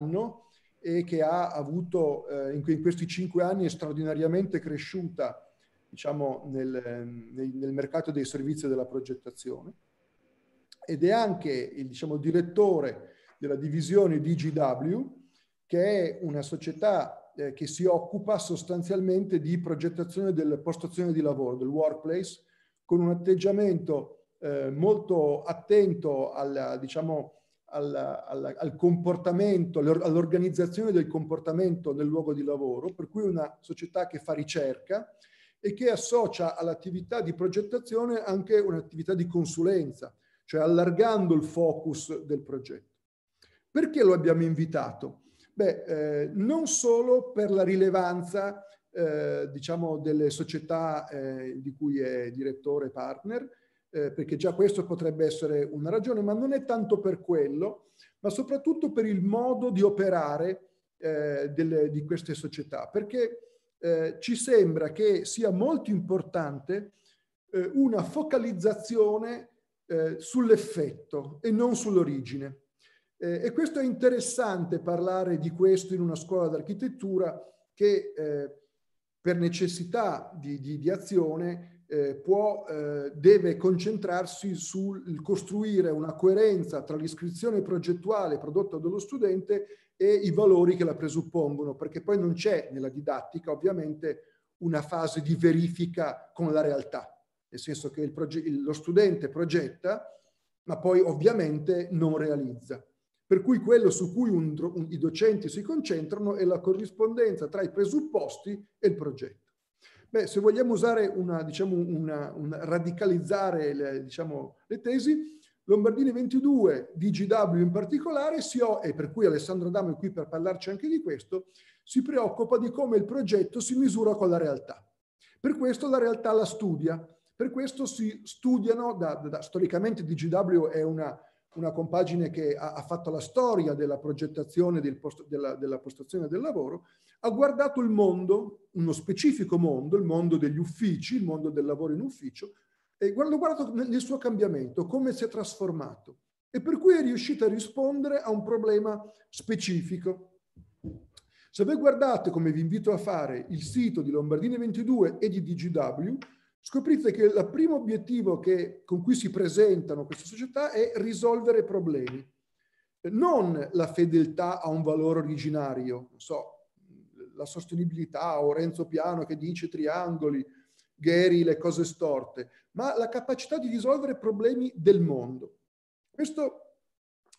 anno e che ha avuto eh, in, in, questi cinque anni è straordinariamente cresciuta diciamo, nel, nel, nel, mercato dei servizi della progettazione ed è anche il diciamo, direttore della divisione DGW che è una società eh, che si occupa sostanzialmente di progettazione delle postazioni di lavoro, del workplace, con un atteggiamento eh, molto attento alla, diciamo, al, al, al comportamento, all'organizzazione del comportamento nel luogo di lavoro, per cui una società che fa ricerca e che associa all'attività di progettazione anche un'attività di consulenza, cioè allargando il focus del progetto. Perché lo abbiamo invitato? Beh, eh, non solo per la rilevanza eh, diciamo, delle società eh, di cui è direttore partner, eh, perché già questo potrebbe essere una ragione, ma non è tanto per quello, ma soprattutto per il modo di operare eh, delle, di queste società, perché eh, ci sembra che sia molto importante eh, una focalizzazione eh, sull'effetto e non sull'origine. Eh, e questo è interessante parlare di questo in una scuola d'architettura che per necessità di, di, di azione eh, può, eh, deve concentrarsi sul costruire una coerenza tra l'iscrizione progettuale prodotta dallo studente e i valori che la presuppongono, perché poi non c'è nella didattica ovviamente una fase di verifica con la realtà, nel senso che lo studente progetta, ma poi ovviamente non realizza. Per cui quello su cui un, un, i docenti si concentrano è la corrispondenza tra i presupposti e il progetto. Beh, se vogliamo usare una, diciamo, una, una radicalizzare le, diciamo, le, tesi, Lombardini 22 DGW in particolare, si, e per cui Alessandro Adamo è qui per parlarci anche di questo, si preoccupa di come il progetto si misura con la realtà. Per questo la realtà la studia, per questo si studiano, da, da, storicamente DGW è una una compagine che ha, ha fatto la storia della progettazione, del posto, della, della postazione del lavoro, ha guardato il mondo, uno specifico mondo, il mondo degli uffici, il mondo del lavoro in ufficio, e l'ho guardato nel suo cambiamento, come si è trasformato e per cui è riuscita a rispondere a un problema specifico. Se voi guardate, come vi invito a fare, il sito di Lombardini 22 e di DGW, scoprite che il primo obiettivo che, con cui si presentano queste società è risolvere problemi, non la fedeltà a un valore originario, non so, la sostenibilità o Renzo Piano che dice triangoli, Gary, le cose storte, ma la capacità di risolvere problemi del mondo. Questo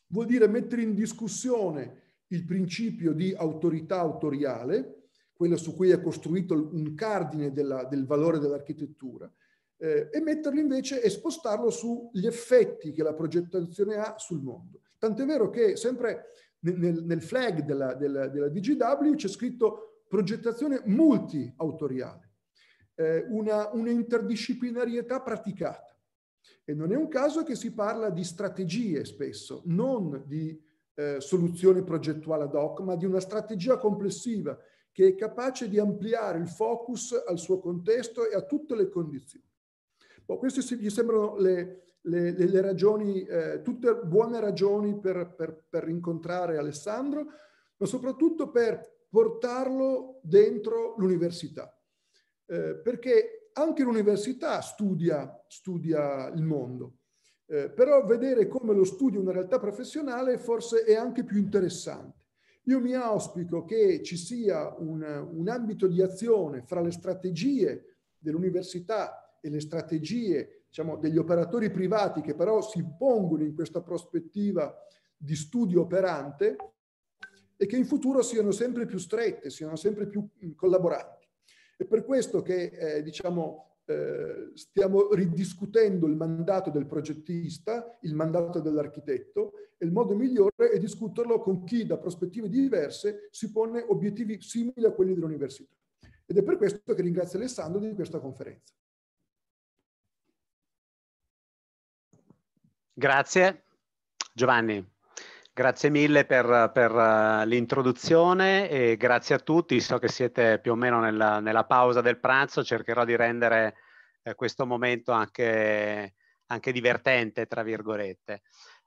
vuol dire mettere in discussione il principio di autorità autoriale, quello su cui è costruito un cardine della, del valore dell'architettura, eh, e metterlo invece e spostarlo sugli effetti che la progettazione ha sul mondo. Tant'è vero che sempre nel, nel flag della, della, della, DGW c'è scritto progettazione multiautoriale, eh, una, interdisciplinarietà praticata. E non è un caso che si parla di strategie spesso, non di eh, soluzione progettuale ad hoc, ma di una strategia complessiva che è capace di ampliare il focus al suo contesto e a tutte le condizioni. Boh, queste gli sembrano le, le, le, le ragioni, eh, tutte buone ragioni per, per, per incontrare Alessandro, ma soprattutto per portarlo dentro l'università. Eh, perché anche l'università studia, studia il mondo, eh, però vedere come lo studia una realtà professionale forse è anche più interessante. Io mi auspico che ci sia un, un ambito di azione fra le strategie dell'università e le strategie diciamo, degli operatori privati che però si impongono in questa prospettiva di studio operante e che in futuro siano sempre più strette, siano sempre più collaboranti. È per questo che eh, diciamo, eh, stiamo ridiscutendo il mandato del progettista, il mandato dell'architetto e il modo migliore è discuterlo con chi da prospettive diverse si pone obiettivi simili a quelli dell'università. Ed è per questo che ringrazio Alessandro di questa conferenza. Grazie. Giovanni. Grazie mille per, per eh, l'introduzione e grazie a tutti. So che siete più o meno nella, nella pausa del pranzo, cercherò di rendere eh, questo momento anche, anche, divertente, tra virgolette.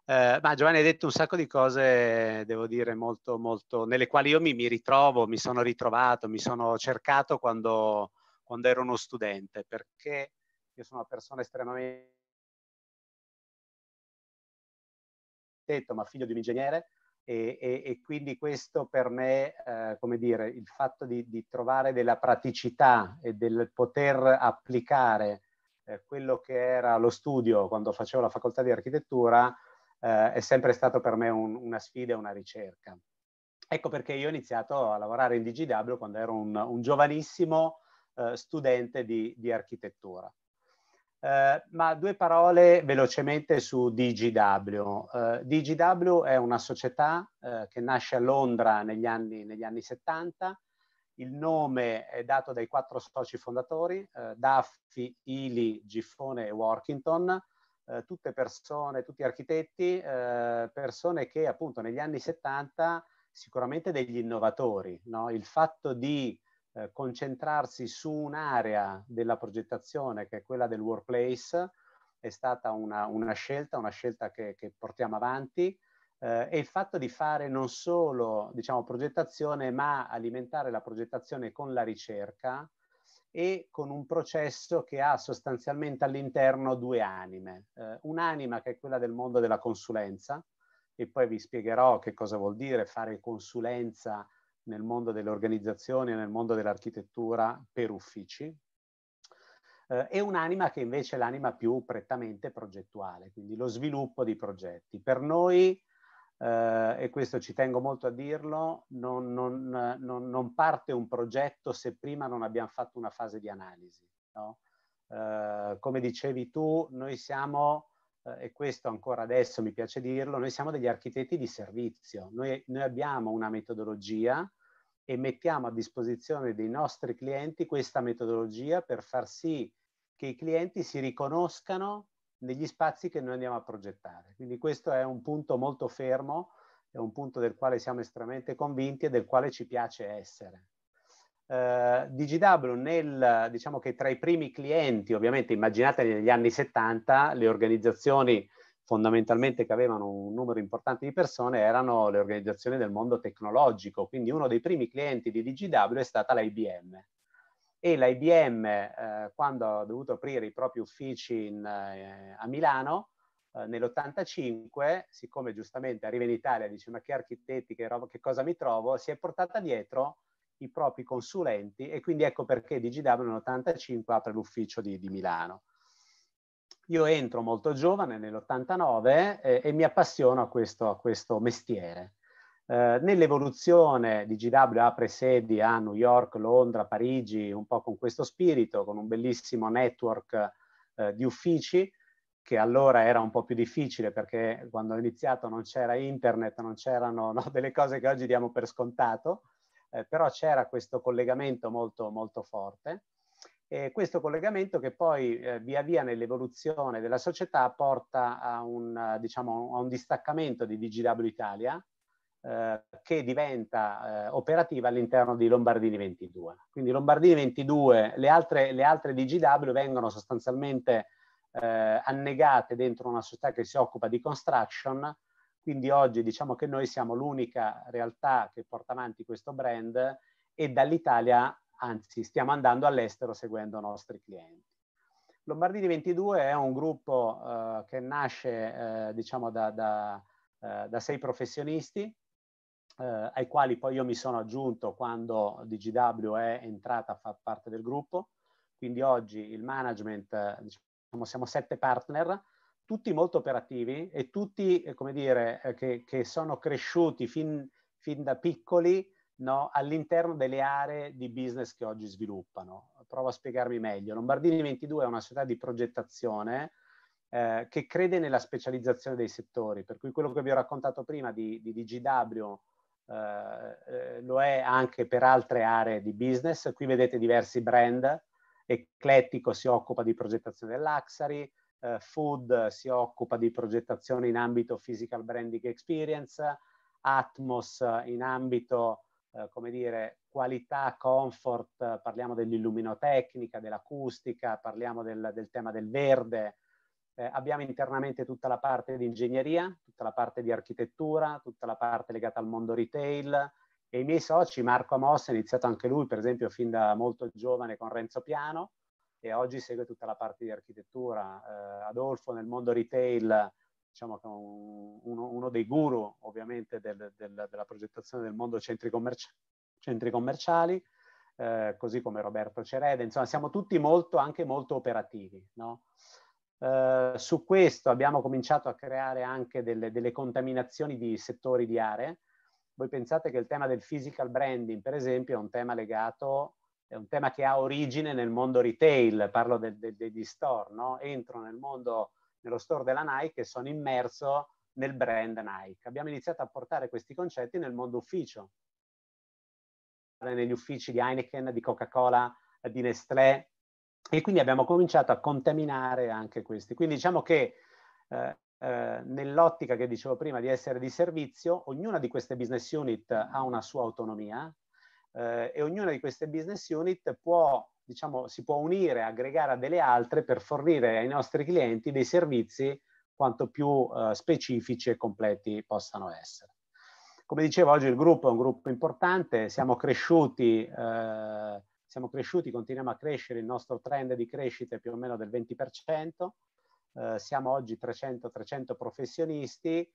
Eh, ma Giovanni ha detto un sacco di cose, devo dire, molto, molto, nelle quali io mi, mi ritrovo, mi sono ritrovato, mi sono cercato quando, quando ero uno studente, perché io sono una persona estremamente architetto, ma figlio di un ingegnere, e, e, e quindi questo per me, eh, come dire, il fatto di, di, trovare della praticità e del poter applicare eh, quello che era lo studio quando facevo la facoltà di architettura eh, è sempre stato per me un, una sfida e una ricerca. Ecco perché io ho iniziato a lavorare in DGW quando ero un, un giovanissimo eh, studente di, di architettura. Eh, ma due parole velocemente su DigiW. Eh, DGW è una società eh, che nasce a Londra negli anni, negli anni, 70. Il nome è dato dai quattro soci fondatori, eh, Daffi, Ili, Giffone e Workington, eh, tutte persone, tutti architetti, persone che appunto negli anni 70 sicuramente degli innovatori. No? Il fatto di eh, concentrarsi su un'area della progettazione che è quella del workplace è stata una, una scelta, una scelta che, che portiamo avanti eh, e il fatto di fare non solo diciamo, progettazione ma alimentare la progettazione con la ricerca e con un processo che ha sostanzialmente all'interno due anime. Eh, un'anima che è quella del mondo della consulenza e poi vi spiegherò che cosa vuol dire fare consulenza nel mondo delle organizzazioni e nel mondo dell'architettura per uffici, eh, e un'anima che invece è l'anima più prettamente progettuale, quindi lo sviluppo di progetti. Per noi, eh, e questo ci tengo molto a dirlo, non, non, non, non, parte un progetto se prima non abbiamo fatto una fase di analisi. No? Eh, come dicevi tu, noi siamo eh, e questo ancora adesso mi piace dirlo, noi siamo degli architetti di servizio, noi, noi abbiamo una metodologia e mettiamo a disposizione dei nostri clienti questa metodologia per far sì che i clienti si riconoscano negli spazi che noi andiamo a progettare. Quindi questo è un punto molto fermo, è un punto del quale siamo estremamente convinti e del quale ci piace essere eh, DigiDablo nel, diciamo che tra i primi clienti, ovviamente immaginate negli anni 70, le organizzazioni fondamentalmente che avevano un numero importante di persone erano le organizzazioni del mondo tecnologico, quindi uno dei primi clienti di DigiW è stata l'IBM. E l'IBM, eh, quando ha dovuto aprire i propri uffici in, eh, a Milano, eh, nell'85, siccome giustamente arriva in Italia e dice ma che architetti, che, roba, che cosa mi trovo, si è portata dietro i propri consulenti e quindi ecco perché DigiW nell'85 apre l'ufficio di, di Milano. Io entro molto giovane nell'89 eh, e mi appassiono a questo, a questo mestiere. Eh, nell'evoluzione DigiW apre sedi a New York, Londra, Parigi, un po' con questo spirito, con un bellissimo network eh, di uffici che allora era un po' più difficile perché quando ho iniziato non c'era internet, non c'erano no, delle cose che oggi diamo per scontato, eh, però c'era questo collegamento molto, molto forte. E questo collegamento che poi eh, via via nell'evoluzione della società porta a un, diciamo, a un distaccamento di DGW Italia eh, che diventa eh, operativa all'interno di Lombardini 22. Quindi Lombardini 22, le altre, le altre DGW vengono sostanzialmente eh, annegate dentro una società che si occupa di construction quindi oggi diciamo che noi siamo l'unica realtà che porta avanti questo brand e dall'Italia, anzi, stiamo andando all'estero seguendo i nostri clienti. Lombardini 22 è un gruppo eh, che nasce eh, diciamo da, da, eh, da, sei professionisti, eh, ai quali poi io mi sono aggiunto quando DGW è entrata a far parte del gruppo. Quindi oggi il management, eh, diciamo, siamo sette partner tutti molto operativi e tutti, eh, come dire, eh, che, che sono cresciuti fin, fin da piccoli no, all'interno delle aree di business che oggi sviluppano. Provo a spiegarmi meglio. Lombardini 22 è una società di progettazione eh, che crede nella specializzazione dei settori, per cui quello che vi ho raccontato prima di, di DGW eh, eh, lo è anche per altre aree di business. Qui vedete diversi brand. Eclettico si occupa di progettazione dell'Axari, eh, Food si occupa di progettazione in ambito physical branding experience, Atmos in ambito, eh, come dire, qualità, comfort, parliamo dell'illuminotecnica, dell'acustica, parliamo del, del tema del verde, eh, abbiamo internamente tutta la parte di ingegneria, tutta la parte di architettura, tutta la parte legata al mondo retail e i miei soci, Marco Amos, è iniziato anche lui, per esempio, fin da molto giovane con Renzo Piano, e oggi segue tutta la parte di architettura. Eh, Adolfo nel mondo retail, diciamo che è uno, uno, dei guru ovviamente del, del, della progettazione del mondo centri, commerci- centri commerciali, eh, così come Roberto Cerede, insomma siamo tutti molto, anche molto operativi. No? Eh, su questo abbiamo cominciato a creare anche delle, delle contaminazioni di settori di aree. Voi pensate che il tema del physical branding, per esempio, è un tema legato è un tema che ha origine nel mondo retail, parlo de, de, degli store, no? entro nel mondo, nello store della Nike e sono immerso nel brand Nike. Abbiamo iniziato a portare questi concetti nel mondo ufficio, negli uffici di Heineken, di Coca-Cola, di Nestlé e quindi abbiamo cominciato a contaminare anche questi. Quindi diciamo che eh, eh, nell'ottica che dicevo prima di essere di servizio, ognuna di queste business unit ha una sua autonomia, eh, e ognuna di queste business unit può, diciamo, si può unire, aggregare a delle altre per fornire ai nostri clienti dei servizi quanto più eh, specifici e completi possano essere. Come dicevo, oggi il gruppo è un gruppo importante, siamo cresciuti, eh, siamo cresciuti continuiamo a crescere, il nostro trend di crescita è più o meno del 20%, eh, siamo oggi 300-300 professionisti,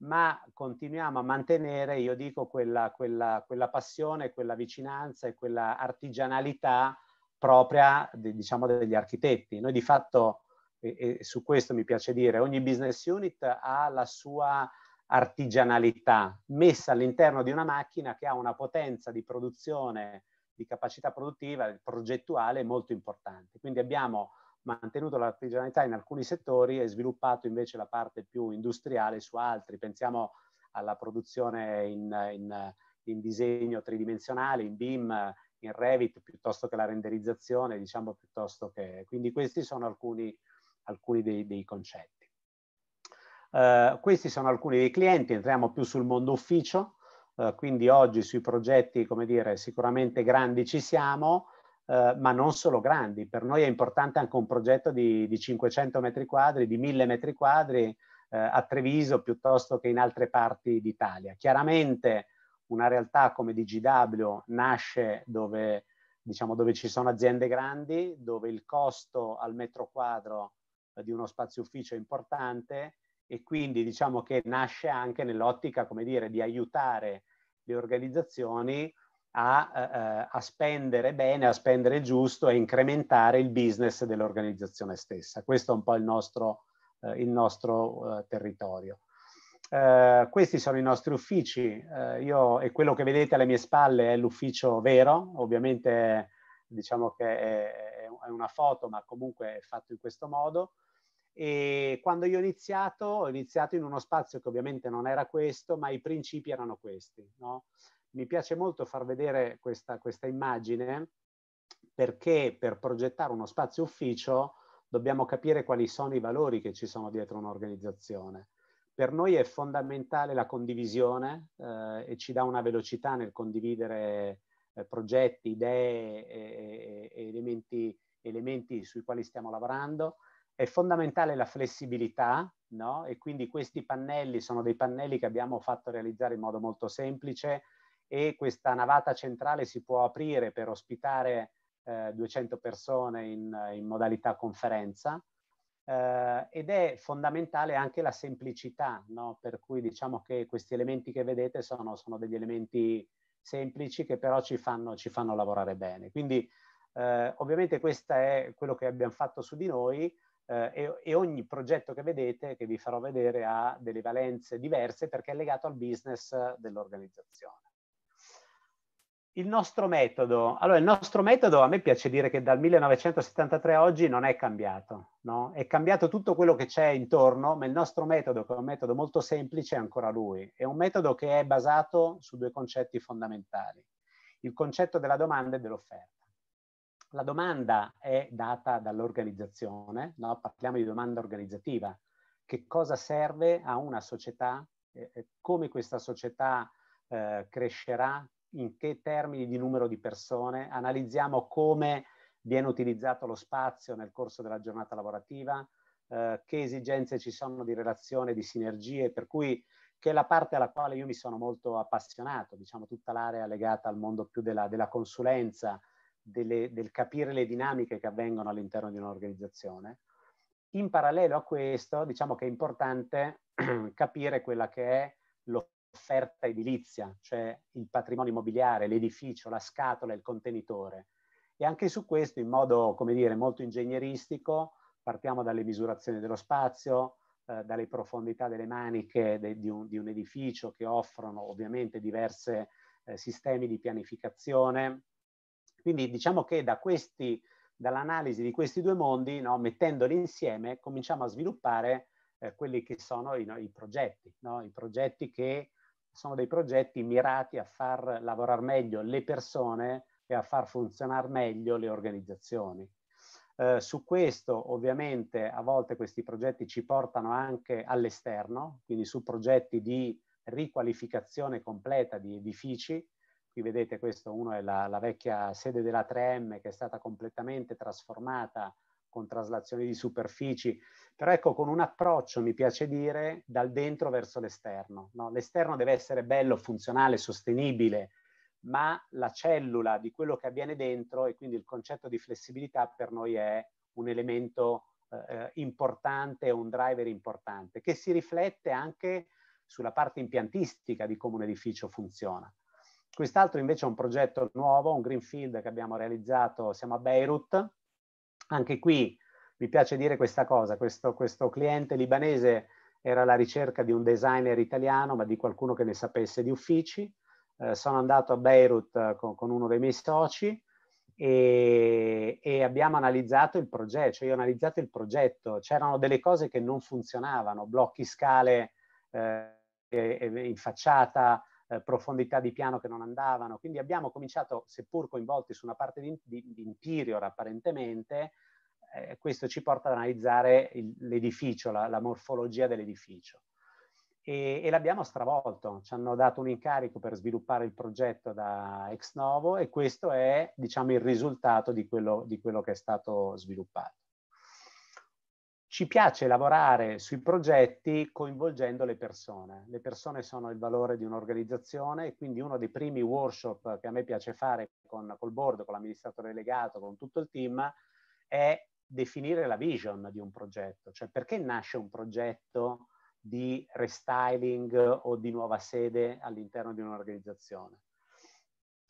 ma continuiamo a mantenere, io dico, quella, quella, quella passione, quella vicinanza e quella artigianalità propria, diciamo, degli architetti. Noi di fatto, e, e su questo mi piace dire, ogni business unit ha la sua artigianalità messa all'interno di una macchina che ha una potenza di produzione, di capacità produttiva, progettuale molto importante. Quindi abbiamo mantenuto l'artigianalità in alcuni settori e sviluppato invece la parte più industriale su altri. Pensiamo alla produzione in, in, in disegno tridimensionale, in BIM, in Revit, piuttosto che la renderizzazione, diciamo piuttosto che... Quindi questi sono alcuni, alcuni dei, dei concetti. Uh, questi sono alcuni dei clienti, entriamo più sul mondo ufficio, uh, quindi oggi sui progetti, come dire, sicuramente grandi ci siamo, eh, ma non solo grandi. Per noi è importante anche un progetto di, di 500 metri quadri, di 1000 metri quadri uh, a Treviso piuttosto che in altre parti d'Italia. Chiaramente una realtà come DGW nasce dove, diciamo, dove ci sono aziende grandi, dove il costo al metro quadro di uno spazio ufficio è importante e quindi diciamo che nasce anche nell'ottica, come dire, di aiutare le organizzazioni a, eh, eh, a, spendere bene, a spendere giusto e incrementare il business dell'organizzazione stessa. Questo è un po' il nostro, eh, il nostro territorio. Uh, questi sono i nostri uffici uh, io, e quello che vedete alle mie spalle è l'ufficio vero, ovviamente diciamo che è, è, una foto ma comunque è fatto in questo modo e quando io ho iniziato, ho iniziato in uno spazio che ovviamente non era questo ma i principi erano questi. No? mi piace molto far vedere questa, questa immagine perché per progettare uno spazio ufficio dobbiamo capire quali sono i valori che ci sono dietro un'organizzazione. Per noi è fondamentale la condivisione eh, e ci dà una velocità nel condividere eh, progetti, idee e, e elementi, elementi, sui quali stiamo lavorando. È fondamentale la flessibilità no? e quindi questi pannelli sono dei pannelli che abbiamo fatto realizzare in modo molto semplice e questa navata centrale si può aprire per ospitare eh, 200 persone in, in modalità conferenza eh, ed è fondamentale anche la semplicità, no? per cui diciamo che questi elementi che vedete sono, sono degli elementi semplici che però ci fanno, ci fanno lavorare bene. Quindi eh, ovviamente questo è quello che abbiamo fatto su di noi, Uh, e, e, ogni progetto che vedete, che vi farò vedere, ha delle valenze diverse perché è legato al business eh, dell'organizzazione il nostro metodo, allora il nostro metodo a me piace dire che dal 1973 a oggi non è cambiato, no? è cambiato tutto quello che c'è intorno, ma il nostro metodo, che è un metodo molto semplice, è ancora lui, è un metodo che è basato su due concetti fondamentali, il concetto della domanda e dell'offerta. La domanda è data dall'organizzazione, no? parliamo di domanda organizzativa, che cosa serve a una società, eh, eh come questa società eh, crescerà, in che termini di numero di persone, analizziamo come viene utilizzato lo spazio nel corso della giornata lavorativa, eh, che esigenze ci sono di relazione, di sinergie, per cui che è la parte alla quale io mi sono molto appassionato, diciamo tutta l'area legata al mondo più della, della consulenza, delle, del capire le dinamiche che avvengono all'interno di un'organizzazione. In parallelo a questo, diciamo che è importante capire quella che è lo offerta edilizia, cioè il patrimonio immobiliare, l'edificio, la scatola, il contenitore. E anche su questo, in modo, come dire, molto ingegneristico, partiamo dalle misurazioni dello spazio, eh, dalle profondità delle maniche de, di, un, di, un, edificio che offrono ovviamente diversi eh, sistemi di pianificazione. Quindi diciamo che da questi, dall'analisi di questi due mondi, no, mettendoli insieme, cominciamo a sviluppare eh, quelli che sono i, no, i progetti, no? i progetti che sono dei progetti mirati a far lavorare meglio le persone e a far funzionare meglio le organizzazioni. Eh, su questo ovviamente a volte questi progetti ci portano anche all'esterno, quindi su progetti di riqualificazione completa di edifici. Qui vedete questo, uno è la, la vecchia sede della 3M che è stata completamente trasformata con traslazioni di superfici, però ecco con un approccio, mi piace dire, dal dentro verso l'esterno. No? L'esterno deve essere bello, funzionale, sostenibile, ma la cellula di quello che avviene dentro e quindi il concetto di flessibilità per noi è un elemento eh, eh importante, un driver importante, che si riflette anche sulla parte impiantistica di come un edificio funziona. Quest'altro invece è un progetto nuovo, un greenfield che abbiamo realizzato, siamo a Beirut, anche qui mi piace dire questa cosa, questo, questo cliente libanese era alla ricerca di un designer italiano, ma di qualcuno che ne sapesse di uffici. Eh, sono andato a Beirut eh, con, con uno dei miei soci e, e, abbiamo analizzato il progetto, cioè io ho analizzato il progetto, c'erano delle cose che non funzionavano, blocchi scale eh, in facciata, eh, profondità di piano che non andavano. Quindi abbiamo cominciato, seppur coinvolti su una parte di, di, di interior apparentemente, eh, questo ci porta ad analizzare il, l'edificio, la, la, morfologia dell'edificio. E, e, l'abbiamo stravolto, ci hanno dato un incarico per sviluppare il progetto da ex novo e questo è diciamo, il risultato di quello, di quello che è stato sviluppato. Ci piace lavorare sui progetti coinvolgendo le persone. Le persone sono il valore di un'organizzazione e quindi uno dei primi workshop che a me piace fare con, col board, con l'amministratore delegato, con tutto il team, è definire la vision di un progetto, cioè perché nasce un progetto di restyling o di nuova sede all'interno di un'organizzazione.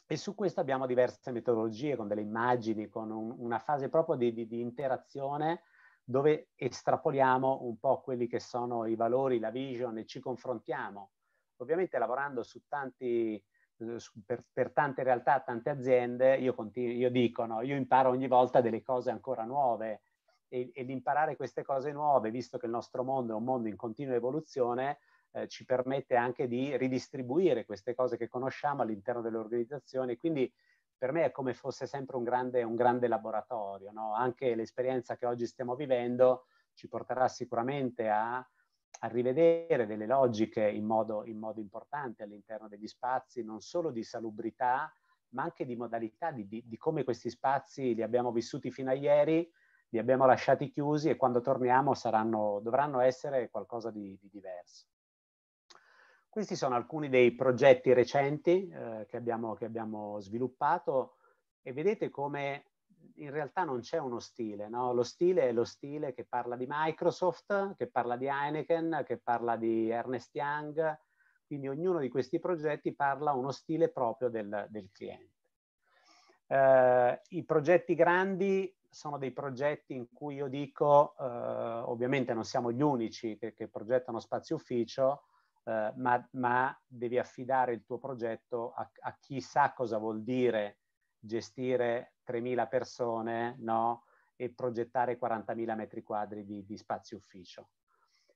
E su questo abbiamo diverse metodologie, con delle immagini, con un, una fase proprio di, di, di interazione dove estrapoliamo un po' quelli che sono i valori, la vision e ci confrontiamo. Ovviamente lavorando su tanti, eh, per, per, tante realtà, tante aziende, io, continuo, io dico, no, io imparo ogni volta delle cose ancora nuove e, ed imparare queste cose nuove, visto che il nostro mondo è un mondo in continua evoluzione, eh, ci permette anche di ridistribuire queste cose che conosciamo all'interno delle organizzazioni. Quindi per me è come fosse sempre un grande, un grande laboratorio, no? anche l'esperienza che oggi stiamo vivendo ci porterà sicuramente a, a rivedere delle logiche in modo, in modo, importante all'interno degli spazi, non solo di salubrità, ma anche di modalità, di, di, di come questi spazi li abbiamo vissuti fino a ieri, li abbiamo lasciati chiusi e quando torniamo saranno, dovranno essere qualcosa di, di diverso. Questi sono alcuni dei progetti recenti eh, che, abbiamo, che, abbiamo, sviluppato e vedete come in realtà non c'è uno stile, no? lo stile è lo stile che parla di Microsoft, che parla di Heineken, che parla di Ernest Young, quindi ognuno di questi progetti parla uno stile proprio del, del cliente. Eh, I progetti grandi sono dei progetti in cui io dico, eh, ovviamente non siamo gli unici che, che progettano spazio ufficio, eh, ma, ma, devi affidare il tuo progetto a, a chi sa cosa vuol dire gestire 3.000 persone no? e progettare 40.000 metri quadri di, di spazio ufficio.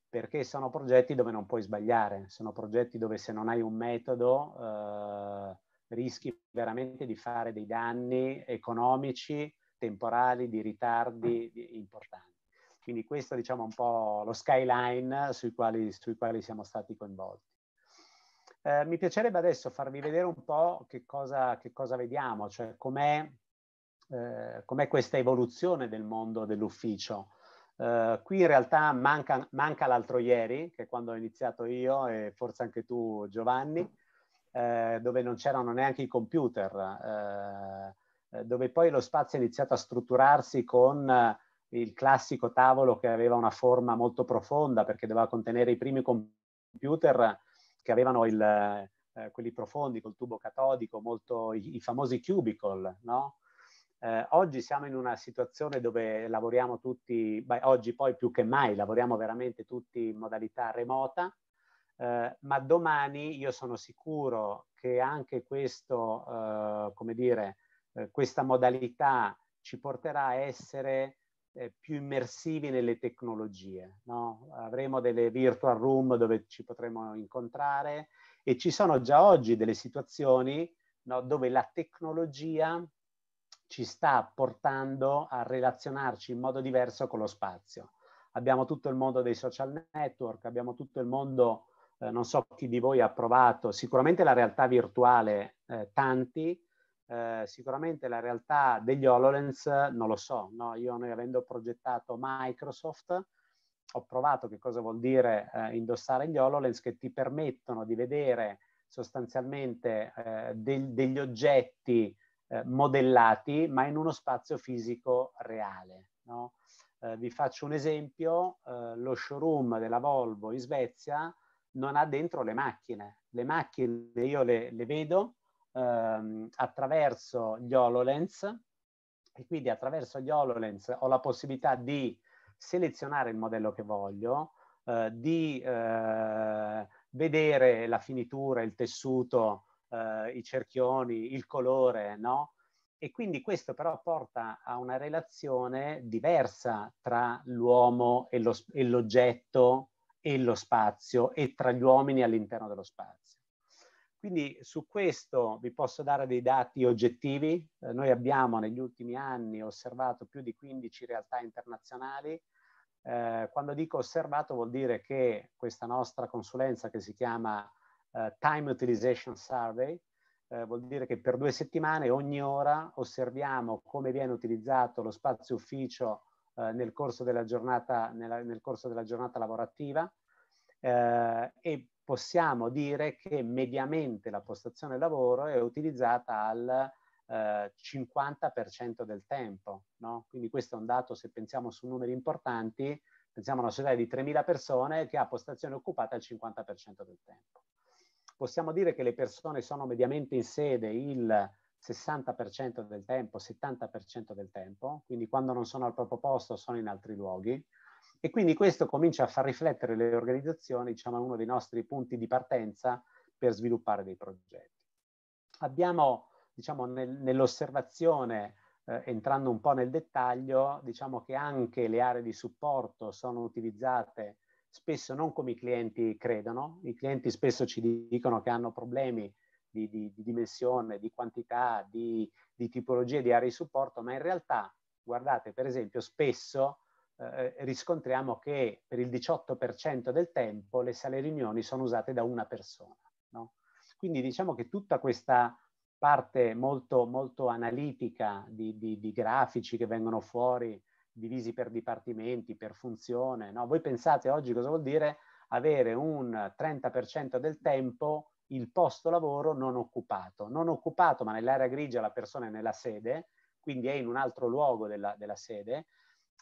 Perché sono progetti dove non puoi sbagliare, sono progetti dove se non hai un metodo eh, rischi veramente di fare dei danni economici, temporali, di ritardi importanti. Quindi questo diciamo un po' lo skyline sui quali, sui quali siamo stati coinvolti. Eh, mi piacerebbe adesso farvi vedere un po' che cosa, che cosa vediamo, cioè com'è, eh, com'è, questa evoluzione del mondo dell'ufficio. Eh, qui in realtà manca, manca, l'altro ieri, che è quando ho iniziato io e forse anche tu Giovanni, eh, dove non c'erano neanche i computer, eh, eh, dove poi lo spazio è iniziato a strutturarsi con il classico tavolo che aveva una forma molto profonda perché doveva contenere i primi computer che avevano il, eh, quelli profondi col tubo catodico, molto, i, i famosi cubicle, no? Eh, oggi siamo in una situazione dove lavoriamo tutti, beh, oggi poi più che mai lavoriamo veramente tutti in modalità remota, eh, ma domani io sono sicuro che anche questo, eh, come dire, eh, questa modalità ci porterà a essere eh, più immersivi nelle tecnologie. No? Avremo delle virtual room dove ci potremo incontrare e ci sono già oggi delle situazioni no, dove la tecnologia ci sta portando a relazionarci in modo diverso con lo spazio. Abbiamo tutto il mondo dei social network, abbiamo tutto il mondo, eh, non so chi di voi ha provato, sicuramente la realtà virtuale eh, tanti, eh, sicuramente la realtà degli HoloLens non lo so, no? io noi, avendo progettato Microsoft ho provato che cosa vuol dire eh, indossare gli HoloLens che ti permettono di vedere sostanzialmente eh, del, degli oggetti eh, modellati ma in uno spazio fisico reale. No? Eh, vi faccio un esempio, lo showroom della Volvo in Svezia non ha dentro le macchine, le macchine io le, le vedo, ehm, attraverso gli HoloLens e quindi attraverso gli HoloLens ho la possibilità di selezionare il modello che voglio, eh, di eh, vedere la finitura, il tessuto, eh, i cerchioni, il colore, no? E quindi questo però porta a una relazione diversa tra l'uomo e, lo, e l'oggetto e lo spazio e tra gli uomini all'interno dello spazio. Quindi su questo vi posso dare dei dati oggettivi. Eh, noi abbiamo negli ultimi anni osservato più di 15 realtà internazionali. Eh, quando dico osservato vuol dire che questa nostra consulenza che si chiama eh, Time Utilization Survey eh, vuol dire che per due settimane ogni ora osserviamo come viene utilizzato lo spazio ufficio eh, nel corso, giornata, nella, nel corso della giornata lavorativa, eh, e possiamo dire che mediamente la postazione lavoro è utilizzata al eh, 50% del tempo. No? Quindi questo è un dato, se pensiamo su numeri importanti, pensiamo a una società di 3.000 persone che ha postazione occupata al 50% del tempo. Possiamo dire che le persone sono mediamente in sede il 60% del tempo, 70% del tempo, quindi quando non sono al proprio posto sono in altri luoghi. E quindi questo comincia a far riflettere le organizzazioni, diciamo, a uno dei nostri punti di partenza per sviluppare dei progetti. Abbiamo, diciamo, nel, nell'osservazione, eh, entrando un po' nel dettaglio, diciamo che anche le aree di supporto sono utilizzate spesso non come i clienti credono, i clienti spesso ci dicono che hanno problemi di, di, di dimensione, di quantità, di, di tipologie di aree di supporto, ma in realtà, guardate, per esempio, spesso eh, eh, riscontriamo che per il 18% del tempo le sale riunioni sono usate da una persona. No? Quindi diciamo che tutta questa parte molto, molto analitica di, di, di, grafici che vengono fuori, divisi per dipartimenti, per funzione. No? Voi pensate oggi cosa vuol dire avere un 30% del tempo il posto lavoro non occupato. Non occupato, ma nell'area grigia la persona è nella sede, quindi è in un altro luogo della, della sede,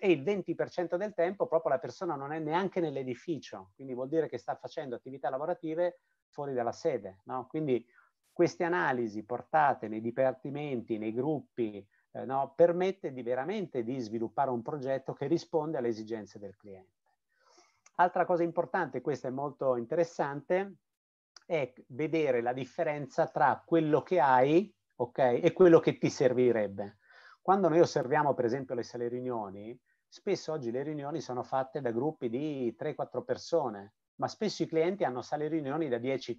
e il 20% del tempo proprio la persona non è neanche nell'edificio, quindi vuol dire che sta facendo attività lavorative fuori dalla sede. No? Quindi queste analisi portate nei dipartimenti, nei gruppi, eh, no? permette di veramente di sviluppare un progetto che risponde alle esigenze del cliente. Altra cosa importante, questa è molto interessante, è vedere la differenza tra quello che hai okay, e quello che ti servirebbe. Quando noi osserviamo per esempio le sale riunioni, Spesso oggi le riunioni sono fatte da gruppi di 3-4 persone, ma spesso i clienti hanno sale riunioni da 10-15,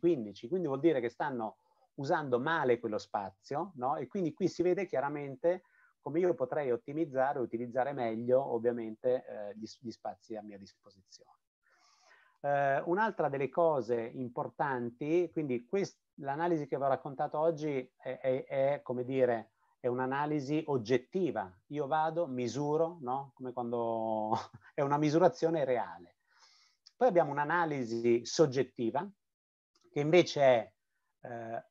quindi vuol dire che stanno usando male quello spazio, no? E quindi qui si vede chiaramente come io potrei ottimizzare e utilizzare meglio ovviamente eh, gli, gli, spazi a mia disposizione. Eh, un'altra delle cose importanti, quindi quest- l'analisi che vi ho raccontato oggi è, è, è come dire, è un'analisi oggettiva. Io vado, misuro, no? come quando è una misurazione reale. Poi abbiamo un'analisi soggettiva, che invece è eh,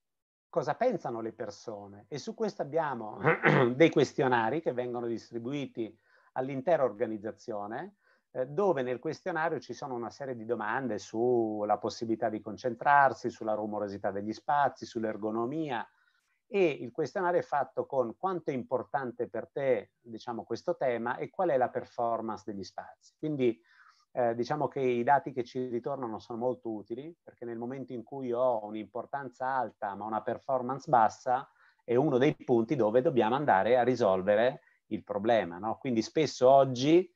cosa pensano le persone. E su questo abbiamo dei questionari che vengono distribuiti all'intera organizzazione, eh, dove nel questionario ci sono una serie di domande sulla possibilità di concentrarsi, sulla rumorosità degli spazi, sull'ergonomia, e il questionario è fatto con quanto è importante per te diciamo, questo tema e qual è la performance degli spazi. Quindi eh, diciamo che i dati che ci ritornano sono molto utili perché nel momento in cui ho un'importanza alta ma una performance bassa è uno dei punti dove dobbiamo andare a risolvere il problema. No? Quindi spesso oggi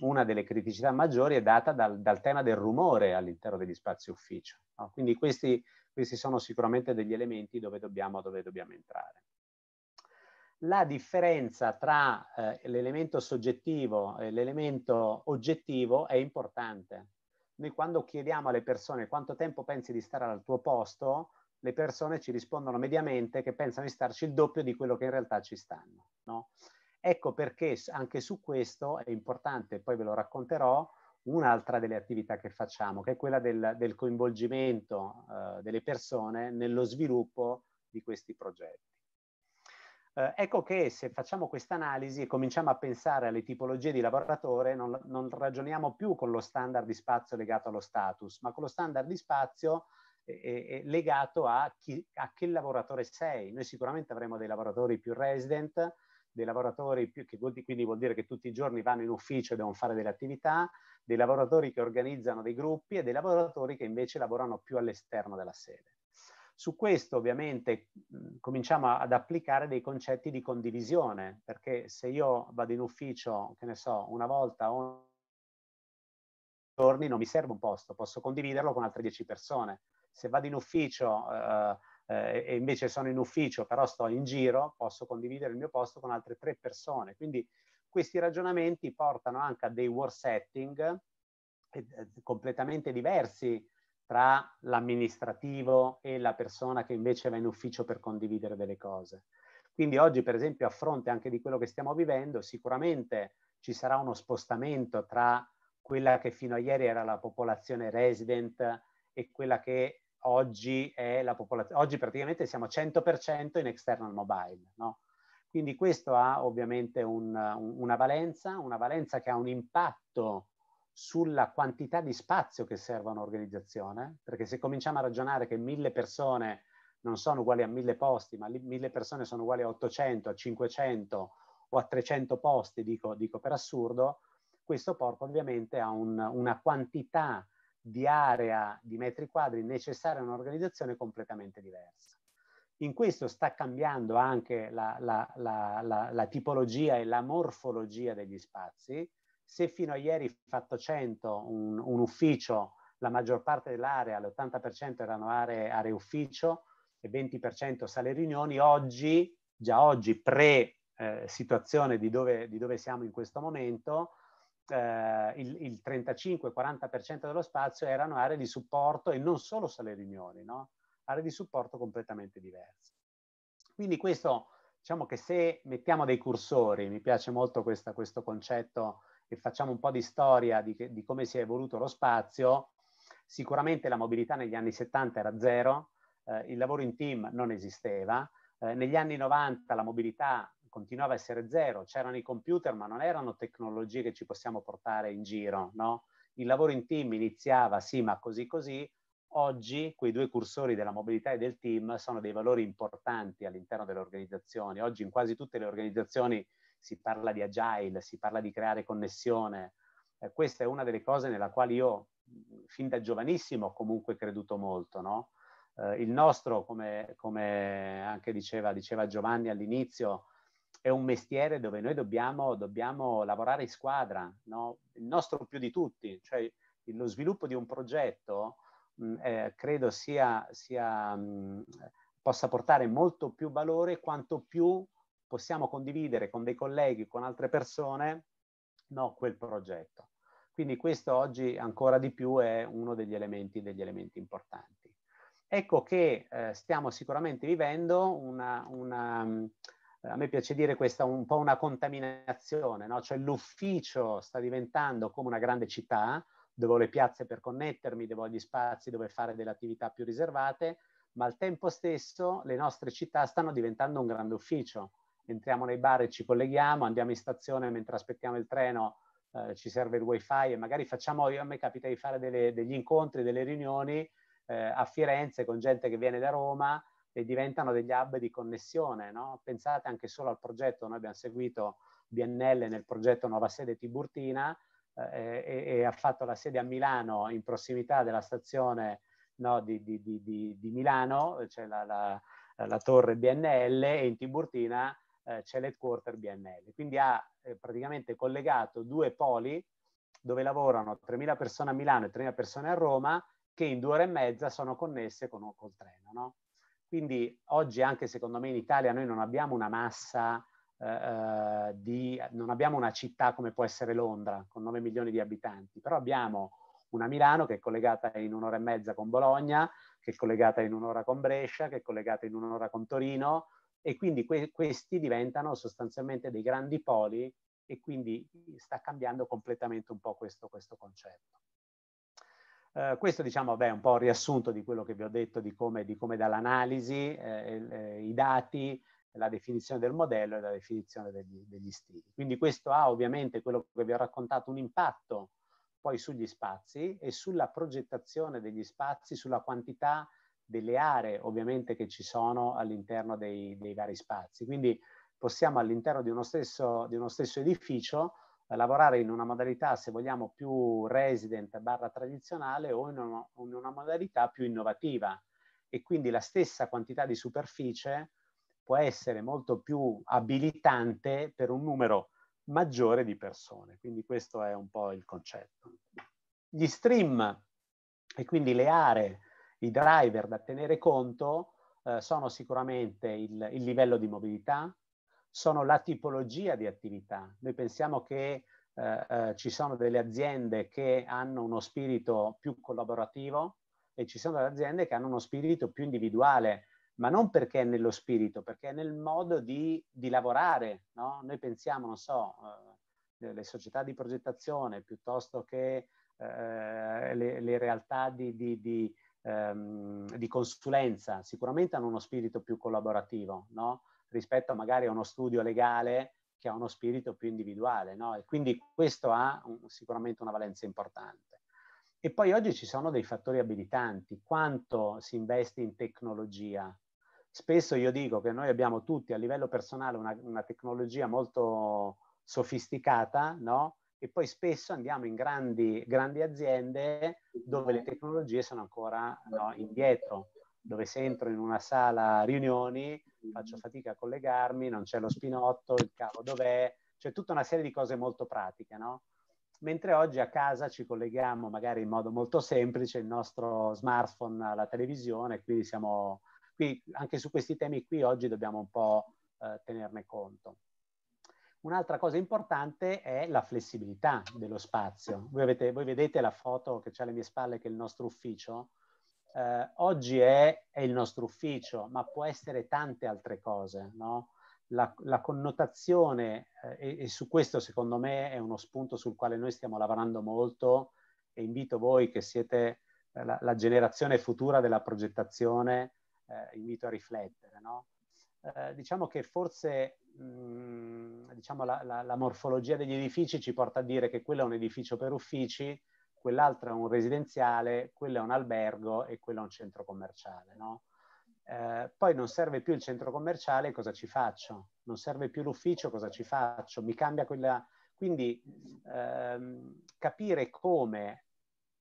una delle criticità maggiori è data dal, dal tema del rumore all'interno degli spazi ufficio. No? Quindi questi questi sono sicuramente degli elementi dove dobbiamo, dove dobbiamo entrare. La differenza tra eh, l'elemento soggettivo e l'elemento oggettivo è importante. Noi quando chiediamo alle persone quanto tempo pensi di stare al tuo posto, le persone ci rispondono mediamente che pensano di starci il doppio di quello che in realtà ci stanno. No? Ecco perché anche su questo è importante, poi ve lo racconterò, un'altra delle attività che facciamo, che è quella del, del coinvolgimento eh, delle persone nello sviluppo di questi progetti. Eh, ecco che se facciamo questa analisi e cominciamo a pensare alle tipologie di lavoratore, non, non, ragioniamo più con lo standard di spazio legato allo status, ma con lo standard di spazio eh, legato a chi, a che lavoratore sei. Noi sicuramente avremo dei lavoratori più resident, dei lavoratori, più, che vuol, quindi vuol dire che tutti i giorni vanno in ufficio e devono fare delle attività, dei lavoratori che organizzano dei gruppi e dei lavoratori che invece lavorano più all'esterno della sede. Su questo ovviamente cominciamo ad applicare dei concetti di condivisione, perché se io vado in ufficio, che ne so, una volta o giorni non mi serve un posto, posso condividerlo con altre dieci persone. Se vado in ufficio eh, eh, e invece sono in ufficio, però sto in giro, posso condividere il mio posto con altre tre persone. Quindi questi ragionamenti portano anche a dei work setting eh, eh, completamente diversi tra l'amministrativo e la persona che invece va in ufficio per condividere delle cose. Quindi oggi, per esempio, a fronte anche di quello che stiamo vivendo, sicuramente ci sarà uno spostamento tra quella che fino a ieri era la popolazione resident e quella che oggi è la popolazione, oggi praticamente siamo 100% in external mobile, no? Quindi questo ha ovviamente un, una valenza, una valenza che ha un impatto sulla quantità di spazio che serve a un'organizzazione, perché se cominciamo a ragionare che mille persone non sono uguali a mille posti, ma mille persone sono uguali a 800, a 500 o a 300 posti, dico, dico per assurdo, questo porta ovviamente a un, una quantità di area di metri quadri necessaria a un'organizzazione completamente diversa. In questo sta cambiando anche la, la, la, la, tipologia e la morfologia degli spazi. Se fino a ieri fatto 100 un, un ufficio, la maggior parte dell'area, l'80% erano aree, aree ufficio e 20% sale riunioni, oggi, già oggi pre eh, situazione di di dove siamo in questo momento, eh, il, il 35-40% dello spazio erano aree di supporto e non solo sale riunioni, no? aree di supporto completamente diverse. Quindi questo, diciamo che se mettiamo dei cursori, mi piace molto questa, questo concetto e facciamo un po' di storia di, di, come si è evoluto lo spazio, sicuramente la mobilità negli anni 70 era zero, eh, il lavoro in team non esisteva, eh, negli anni 90 la mobilità continuava a essere zero, c'erano i computer ma non erano tecnologie che ci possiamo portare in giro, no? Il lavoro in team iniziava sì ma così così, oggi quei due cursori della mobilità e del team sono dei valori importanti all'interno delle organizzazioni, oggi in quasi tutte le organizzazioni si parla di agile, si parla di creare connessione, eh, questa è una delle cose nella quale io fin da giovanissimo ho comunque creduto molto, no? Uh, il nostro, come, come anche diceva, diceva, Giovanni all'inizio, è un mestiere dove noi dobbiamo, dobbiamo lavorare in squadra, no? il nostro più di tutti, cioè lo sviluppo di un progetto mh, mm, eh, credo sia, sia, mh, mm, possa portare molto più valore quanto più possiamo condividere con dei colleghi, con altre persone, no, quel progetto. Quindi questo oggi ancora di più è uno degli elementi, degli elementi importanti. Ecco che eh, stiamo sicuramente vivendo una, una mm, eh, a me piace dire questa un po' una contaminazione, no? cioè l'ufficio sta diventando come una grande città dove ho le piazze per connettermi, dove ho gli spazi dove fare delle attività più riservate, ma al tempo stesso le nostre città stanno diventando un grande ufficio. Entriamo nei bar e ci colleghiamo, andiamo in stazione mentre aspettiamo il treno, eh, ci serve il wifi e magari facciamo, io a me capita di fare delle, degli incontri, delle riunioni eh, a Firenze con gente che viene da Roma e diventano degli hub di connessione. No? Pensate anche solo al progetto, noi abbiamo seguito BNL nel progetto Nuova Sede Tiburtina eh, e, e, ha fatto la sede a Milano in prossimità della stazione no, di, di, di, di, Milano, c'è cioè la, la, la, torre BNL e in Tiburtina eh, c'è l'headquarter BNL. Quindi ha eh, praticamente collegato due poli dove lavorano 3.000 persone a Milano e 3.000 persone a Roma che in due ore e mezza sono connesse con, col treno. No? Quindi oggi anche secondo me in Italia noi non abbiamo una massa eh, eh di, non abbiamo una città come può essere Londra con 9 milioni di abitanti, però abbiamo una Milano che è collegata in un'ora e mezza con Bologna, che è collegata in un'ora con Brescia, che è collegata in un'ora con Torino e quindi que- questi diventano sostanzialmente dei grandi poli e quindi sta cambiando completamente un po' questo, questo concetto. Eh, questo diciamo beh, è un po' il riassunto di quello che vi ho detto, di come, di come dall'analisi, eh, eh, i dati, la definizione del modello e la definizione degli, degli, stili. Quindi questo ha ovviamente quello che vi ho raccontato un impatto poi sugli spazi e sulla progettazione degli spazi, sulla quantità delle aree ovviamente che ci sono all'interno dei, dei vari spazi. Quindi possiamo all'interno di, di uno stesso edificio eh, lavorare in una modalità, se vogliamo, più resident barra tradizionale o in una, in una modalità più innovativa. E quindi la stessa quantità di superficie può essere molto più abilitante per un numero maggiore di persone. Quindi questo è un po' il concetto. Gli stream e quindi le aree, i driver da tenere conto eh, sono sicuramente il, il livello di mobilità, sono la tipologia di attività. Noi pensiamo che eh, eh, ci sono delle aziende che hanno uno spirito più collaborativo e ci sono delle aziende che hanno uno spirito più individuale, ma non perché è nello spirito, perché è nel modo di, di lavorare. No? Noi pensiamo, non so, eh, le società di progettazione piuttosto che eh, le, le, realtà di, di, di, ehm, di, consulenza, sicuramente hanno uno spirito più collaborativo, no? rispetto magari a uno studio legale che ha uno spirito più individuale, no? E quindi questo ha un, sicuramente una valenza importante. E poi oggi ci sono dei fattori abilitanti, quanto si investe in tecnologia. Spesso io dico che noi abbiamo tutti a livello personale una, una tecnologia molto sofisticata, no? E poi spesso andiamo in grandi, grandi aziende dove le tecnologie sono ancora no, indietro dove se entro in una sala riunioni mm-hmm. faccio fatica a collegarmi, non c'è lo spinotto, il cavo dov'è, c'è tutta una serie di cose molto pratiche, no? Mentre oggi a casa ci colleghiamo magari in modo molto semplice il nostro smartphone alla televisione, quindi siamo qui, anche su questi temi qui oggi dobbiamo un po' eh, tenerne conto. Un'altra cosa importante è la flessibilità dello spazio. Voi, avete, voi vedete la foto che c'è alle mie spalle che è il nostro ufficio, eh, oggi è, è, il nostro ufficio, ma può essere tante altre cose, no? la, la, connotazione, eh, e, e, su questo secondo me è uno spunto sul quale noi stiamo lavorando molto e invito voi che siete eh, la, la generazione futura della progettazione, eh, invito a riflettere. No? Eh, diciamo che forse mh, mm, diciamo la, la morfologia degli edifici ci porta a dire che quello è un edificio per uffici, quell'altro è un residenziale, quello è un albergo e quello è un centro commerciale. No? Eh, poi non serve più il centro commerciale, cosa ci faccio? Non serve più l'ufficio, cosa ci faccio? Mi cambia quella... Quindi ehm, capire come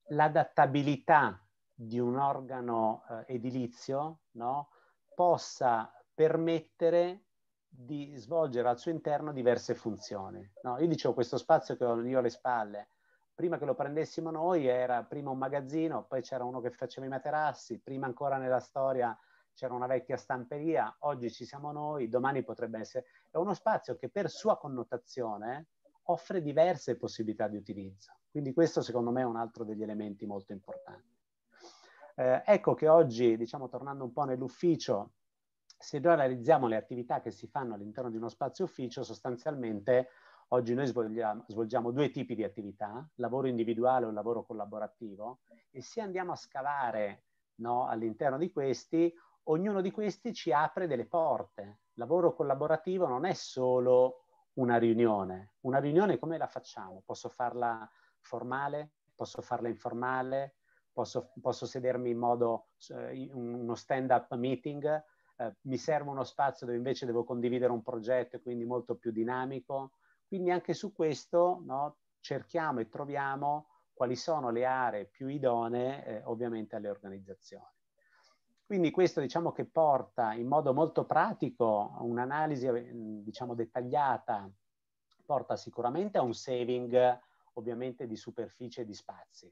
l'adattabilità di un organo eh, edilizio no? possa permettere di svolgere al suo interno diverse funzioni. No? Io dicevo questo spazio che ho io alle spalle, prima che lo prendessimo noi era prima un magazzino, poi c'era uno che faceva i materassi, prima ancora nella storia c'era una vecchia stamperia, oggi ci siamo noi, domani potrebbe essere. È uno spazio che per sua connotazione offre diverse possibilità di utilizzo. Quindi questo secondo me è un altro degli elementi molto importanti. Eh, ecco che oggi, diciamo, tornando un po' nell'ufficio, se noi analizziamo le attività che si fanno all'interno di uno spazio ufficio, sostanzialmente Oggi noi svolgiamo, svolgiamo, due tipi di attività, lavoro individuale o lavoro collaborativo, e se andiamo a scavare no, all'interno di questi, ognuno di questi ci apre delle porte. Lavoro collaborativo non è solo una riunione. Una riunione come la facciamo? Posso farla formale? Posso farla informale? Posso, posso sedermi in modo, in uno stand-up meeting? Eh, mi serve uno spazio dove invece devo condividere un progetto e quindi molto più dinamico? Quindi anche su questo no, cerchiamo e troviamo quali sono le aree più idonee eh, ovviamente alle organizzazioni. Quindi questo diciamo che porta in modo molto pratico un'analisi eh, diciamo dettagliata, porta sicuramente a un saving ovviamente di superficie e di spazi,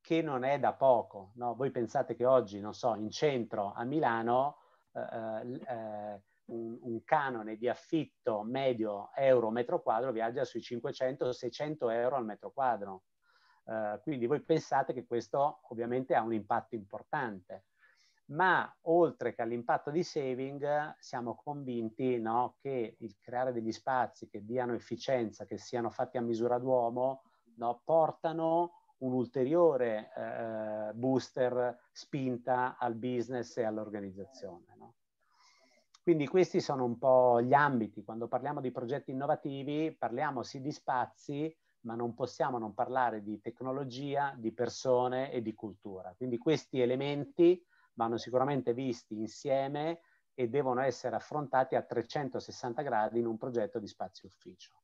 che non è da poco. No? Voi pensate che oggi, non so, in centro a Milano eh, eh, eh un, un canone di affitto medio euro metro quadro viaggia sui 500-600 euro al metro quadro. Uh, quindi voi pensate che questo ovviamente ha un impatto importante, ma oltre che all'impatto di saving siamo convinti no, che il creare degli spazi che diano efficienza, che siano fatti a misura d'uomo, no, portano un ulteriore eh, booster spinta al business e all'organizzazione. No? Quindi questi sono un po' gli ambiti. Quando parliamo di progetti innovativi parliamo sì di spazi, ma non possiamo non parlare di tecnologia, di persone e di cultura. Quindi questi elementi vanno sicuramente visti insieme e devono essere affrontati a 360 gradi in un progetto di spazio ufficio.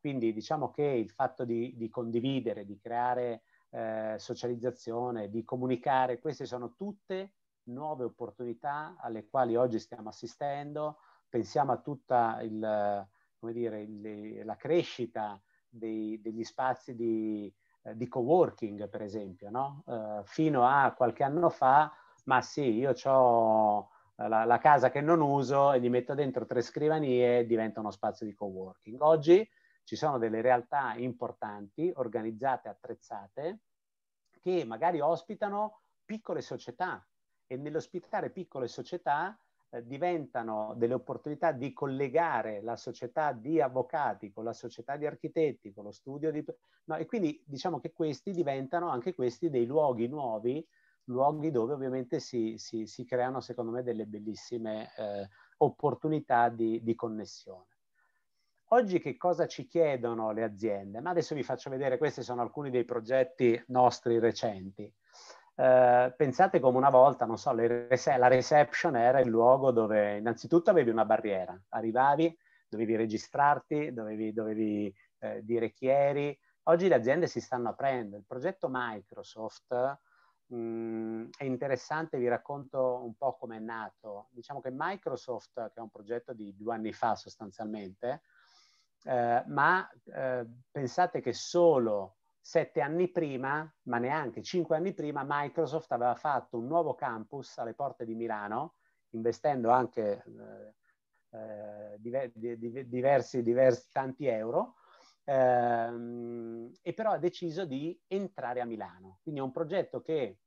Quindi diciamo che il fatto di, di condividere, di creare eh, socializzazione, di comunicare, queste sono tutte nuove opportunità alle quali oggi stiamo assistendo, pensiamo a tutta il, dire, il, la crescita dei, degli spazi di, eh, di co-working, per esempio, no? uh, fino a qualche anno fa, ma sì, io ho eh, la, la, casa che non uso e gli metto dentro tre scrivanie e diventa uno spazio di co-working. Oggi ci sono delle realtà importanti, organizzate, attrezzate, che magari ospitano piccole società e nell'ospitare piccole società eh, diventano delle opportunità di collegare la società di avvocati con la società di architetti, con lo studio di... No, e quindi diciamo che questi diventano anche questi dei luoghi nuovi, luoghi dove ovviamente si, si, si creano secondo me delle bellissime eh, opportunità di, di connessione. Oggi che cosa ci chiedono le aziende? Ma adesso vi faccio vedere, questi sono alcuni dei progetti nostri recenti. Eh, pensate come una volta, non so, rese- la reception era il luogo dove innanzitutto avevi una barriera, arrivavi, dovevi registrarti, dovevi, dovevi eh, dire chi eri. Oggi le aziende si stanno aprendo. Il progetto Microsoft mh, mm, è interessante, vi racconto un po' come è nato. Diciamo che Microsoft, che è un progetto di due anni fa sostanzialmente, eh, ma eh, pensate che solo sette anni prima, ma neanche cinque anni prima, Microsoft aveva fatto un nuovo campus alle porte di Milano, investendo anche eh, eh diver- diversi, diversi, tanti euro, ehm, e però ha deciso di entrare a Milano. Quindi è un progetto che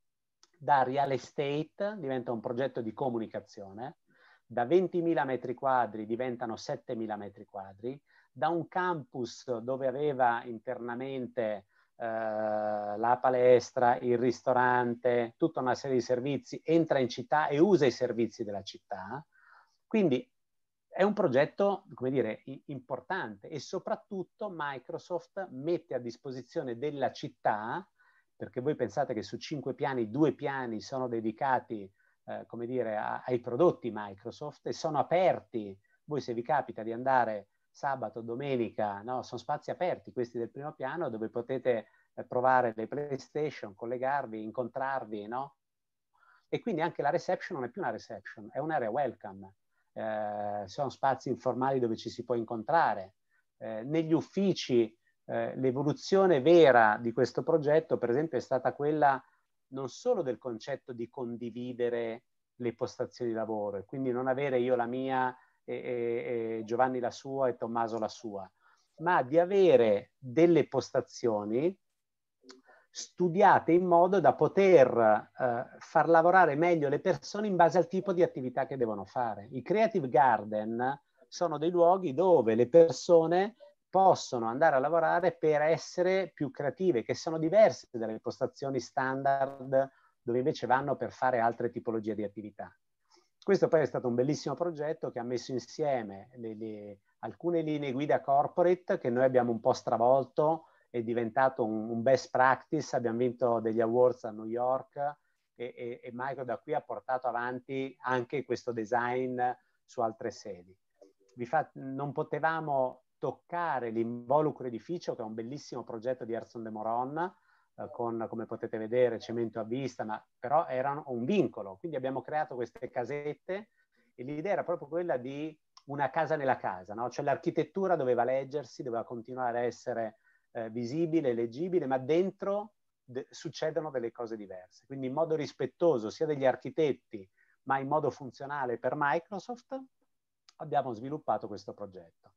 da real estate diventa un progetto di comunicazione, da 20.000 metri quadri diventano 7.000 metri quadri, da un campus dove aveva internamente eh, la palestra, il ristorante, tutta una serie di servizi, entra in città e usa i servizi della città. Quindi è un progetto, come dire, importante e soprattutto Microsoft mette a disposizione della città, perché voi pensate che su cinque piani, due piani sono dedicati, eh, come dire, a, ai prodotti Microsoft e sono aperti. Voi se vi capita di andare sabato, domenica, no? sono spazi aperti questi del primo piano dove potete eh, provare le PlayStation, collegarvi, incontrarvi, no? E quindi anche la reception non è più una reception, è un'area welcome. Eh, sono spazi informali dove ci si può incontrare. Eh, negli uffici eh, l'evoluzione vera di questo progetto, per esempio, è stata quella non solo del concetto di condividere le postazioni di lavoro, e quindi non avere io la mia e, e, e Giovanni la sua e Tommaso la sua, ma di avere delle postazioni studiate in modo da poter eh, far lavorare meglio le persone in base al tipo di attività che devono fare. I creative garden sono dei luoghi dove le persone possono andare a lavorare per essere più creative, che sono diverse dalle postazioni standard dove invece vanno per fare altre tipologie di attività. Questo poi è stato un bellissimo progetto che ha messo insieme le, le, alcune linee guida corporate che noi abbiamo un po' stravolto, è diventato un, un best practice, abbiamo vinto degli awards a New York e, e, e Michael da qui ha portato avanti anche questo design su altre sedi. Fa, non potevamo toccare l'involucro edificio che è un bellissimo progetto di Erzon de Moron, eh, con, come potete vedere, cemento a vista, ma però era un vincolo. Quindi abbiamo creato queste casette e l'idea era proprio quella di una casa nella casa, no? cioè l'architettura doveva leggersi, doveva continuare a essere eh, visibile, leggibile, ma dentro de- succedono delle cose diverse. Quindi in modo rispettoso sia degli architetti, ma in modo funzionale per Microsoft, abbiamo sviluppato questo progetto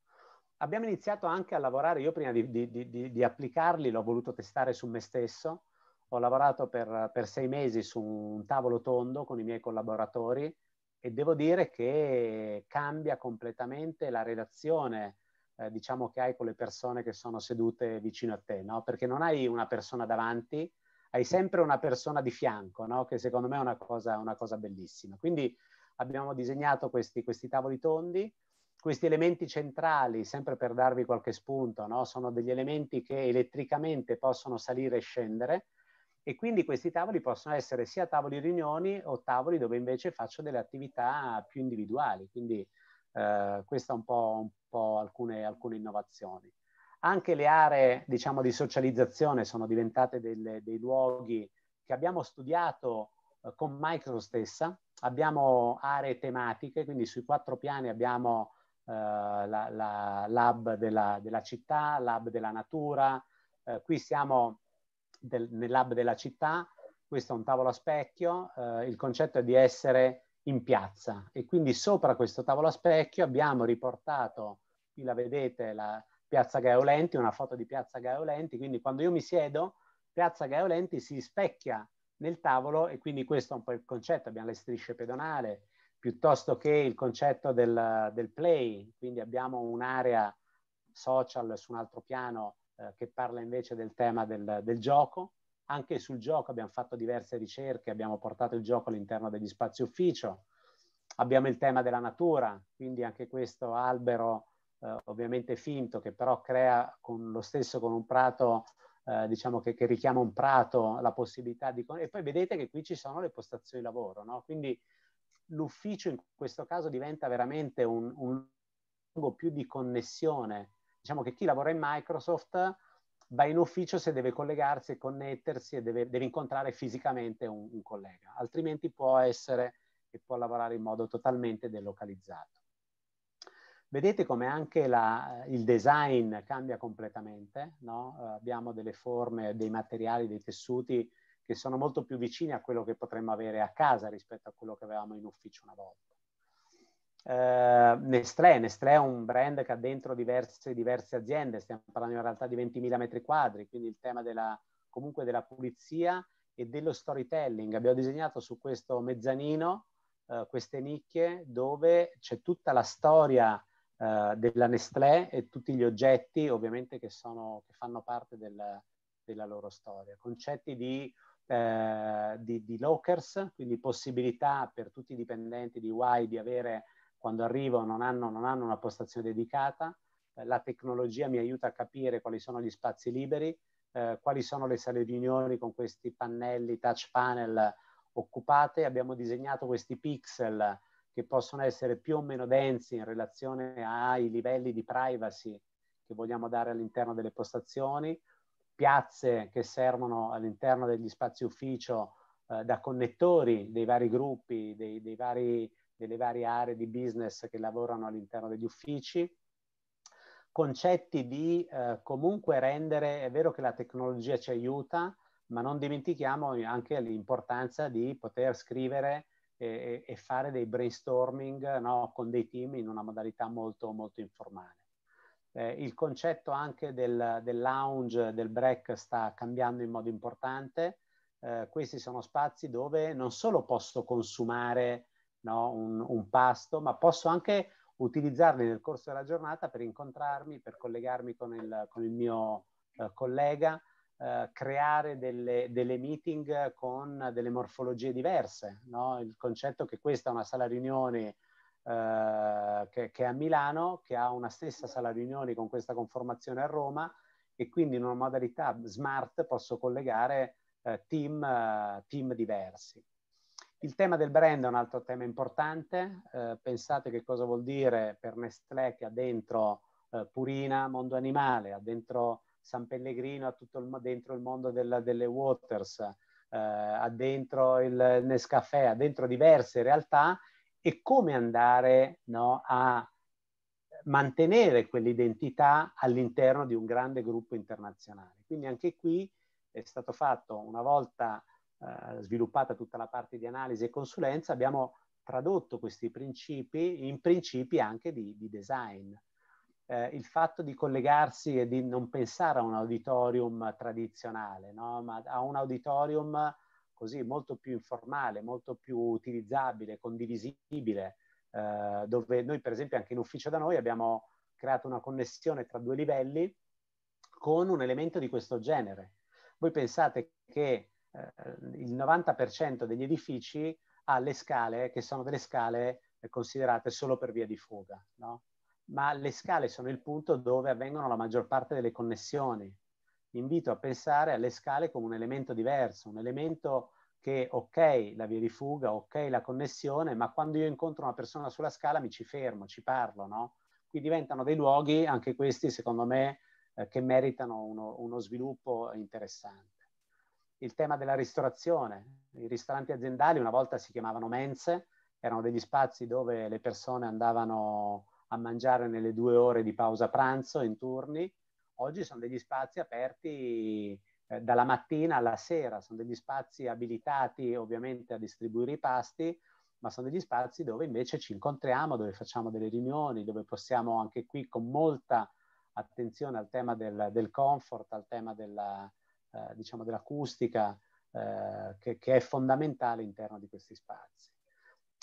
abbiamo iniziato anche a lavorare, io prima di, di, di, di applicarli l'ho voluto testare su me stesso, ho lavorato per, per, sei mesi su un tavolo tondo con i miei collaboratori e devo dire che cambia completamente la relazione eh, diciamo che hai con le persone che sono sedute vicino a te, no? perché non hai una persona davanti, hai sempre una persona di fianco, no? che secondo me è una cosa, una cosa bellissima. Quindi abbiamo disegnato questi, questi tavoli tondi, questi elementi centrali, sempre per darvi qualche spunto, no? sono degli elementi che elettricamente possono salire e scendere e quindi questi tavoli possono essere sia tavoli riunioni o tavoli dove invece faccio delle attività più individuali. Quindi eh, questa è un po', un po alcune, alcune, innovazioni. Anche le aree diciamo, di socializzazione sono diventate delle, dei luoghi che abbiamo studiato eh, con Micro stessa. Abbiamo aree tematiche, quindi sui quattro piani abbiamo eh, la, la lab della, della, città, lab della natura. Eh, qui siamo del, nel della città, questo è un tavolo a specchio, eh, il concetto è di essere in piazza e quindi sopra questo tavolo a specchio abbiamo riportato, qui la vedete, la piazza Gaeolenti, una foto di piazza Gaeolenti, quindi quando io mi siedo piazza Gaeolenti si specchia nel tavolo e quindi questo è un po' il concetto, abbiamo le strisce pedonali, piuttosto che il concetto del, del play, quindi abbiamo un'area social su un altro piano eh, che parla invece del tema del, del, gioco. Anche sul gioco abbiamo fatto diverse ricerche, abbiamo portato il gioco all'interno degli spazi ufficio, abbiamo il tema della natura, quindi anche questo albero eh, ovviamente finto che però crea con lo stesso con un prato eh, diciamo che, che, richiama un prato la possibilità di... E poi vedete che qui ci sono le postazioni di lavoro, no? Quindi l'ufficio in questo caso diventa veramente un, un luogo più di connessione. Diciamo che chi lavora in Microsoft va in ufficio se deve collegarsi e connettersi e deve, deve incontrare fisicamente un, un, collega, altrimenti può essere e può lavorare in modo totalmente delocalizzato. Vedete come anche la, il design cambia completamente, no? Eh, abbiamo delle forme, dei materiali, dei tessuti che sono molto più vicini a quello che potremmo avere a casa rispetto a quello che avevamo in ufficio una volta. Uh, Nestlé. Nestlé, è un brand che ha dentro diverse, diverse aziende, stiamo parlando in realtà di 20.000 metri quadri, quindi il tema della, comunque della pulizia e dello storytelling. Abbiamo disegnato su questo mezzanino uh, queste nicchie dove c'è tutta la storia uh, della Nestlé e tutti gli oggetti ovviamente che, sono, che fanno parte del, della loro storia. Concetti di eh, di, di lockers, quindi possibilità per tutti i dipendenti di Y di avere, quando arrivo, non hanno, non hanno una postazione dedicata. Eh, la tecnologia mi aiuta a capire quali sono gli spazi liberi, eh, quali sono le sale riunioni con questi pannelli, touch panel occupate. Abbiamo disegnato questi pixel che possono essere più o meno densi in relazione ai livelli di privacy che vogliamo dare all'interno delle postazioni piazze che servono all'interno degli spazi ufficio eh, da connettori dei vari gruppi, dei, dei vari, delle varie aree di business che lavorano all'interno degli uffici, concetti di eh, comunque rendere, è vero che la tecnologia ci aiuta, ma non dimentichiamo anche l'importanza di poter scrivere e, e fare dei brainstorming no, con dei team in una modalità molto, molto informale eh, il concetto anche del, del, lounge, del break sta cambiando in modo importante. Eh, questi sono spazi dove non solo posso consumare no, un, un, pasto, ma posso anche utilizzarli nel corso della giornata per incontrarmi, per collegarmi con il, con il mio eh, collega, eh, creare delle, delle, meeting con delle morfologie diverse. No? Il concetto che questa è una sala riunioni eh, che, che, è a Milano, che ha una stessa sala riunioni con questa conformazione a Roma e quindi in una modalità smart posso collegare eh, team, eh, team, diversi. Il tema del brand è un altro tema importante, eh, pensate che cosa vuol dire per Nestlé che ha dentro eh, Purina, Mondo Animale, ha dentro San Pellegrino, ha tutto il, dentro il mondo del, delle Waters, eh, ha dentro il Nescafé, ha dentro diverse realtà e come andare no, a mantenere quell'identità all'interno di un grande gruppo internazionale. Quindi anche qui è stato fatto una volta eh, sviluppata tutta la parte di analisi e consulenza, abbiamo tradotto questi principi in principi anche di, di design. Eh, il fatto di collegarsi e di non pensare a un auditorium tradizionale, no? ma a un auditorium così molto più informale, molto più utilizzabile, condivisibile, eh, dove noi per esempio anche in ufficio da noi abbiamo creato una connessione tra due livelli con un elemento di questo genere. Voi pensate che eh, il 90% degli edifici ha le scale che sono delle scale eh, considerate solo per via di fuga, no? ma le scale sono il punto dove avvengono la maggior parte delle connessioni, invito a pensare alle scale come un elemento diverso, un elemento che ok la via di fuga, ok la connessione, ma quando io incontro una persona sulla scala mi ci fermo, ci parlo, no? Qui diventano dei luoghi, anche questi secondo me, eh, che meritano uno, uno, sviluppo interessante. Il tema della ristorazione, i ristoranti aziendali una volta si chiamavano mense, erano degli spazi dove le persone andavano a mangiare nelle due ore di pausa pranzo in turni, Oggi sono degli spazi aperti eh, dalla mattina alla sera, sono degli spazi abilitati ovviamente a distribuire i pasti, ma sono degli spazi dove invece ci incontriamo, dove facciamo delle riunioni, dove possiamo anche qui con molta attenzione al tema del, del comfort, al tema della, eh, diciamo dell'acustica, eh, che, che è fondamentale all'interno di questi spazi.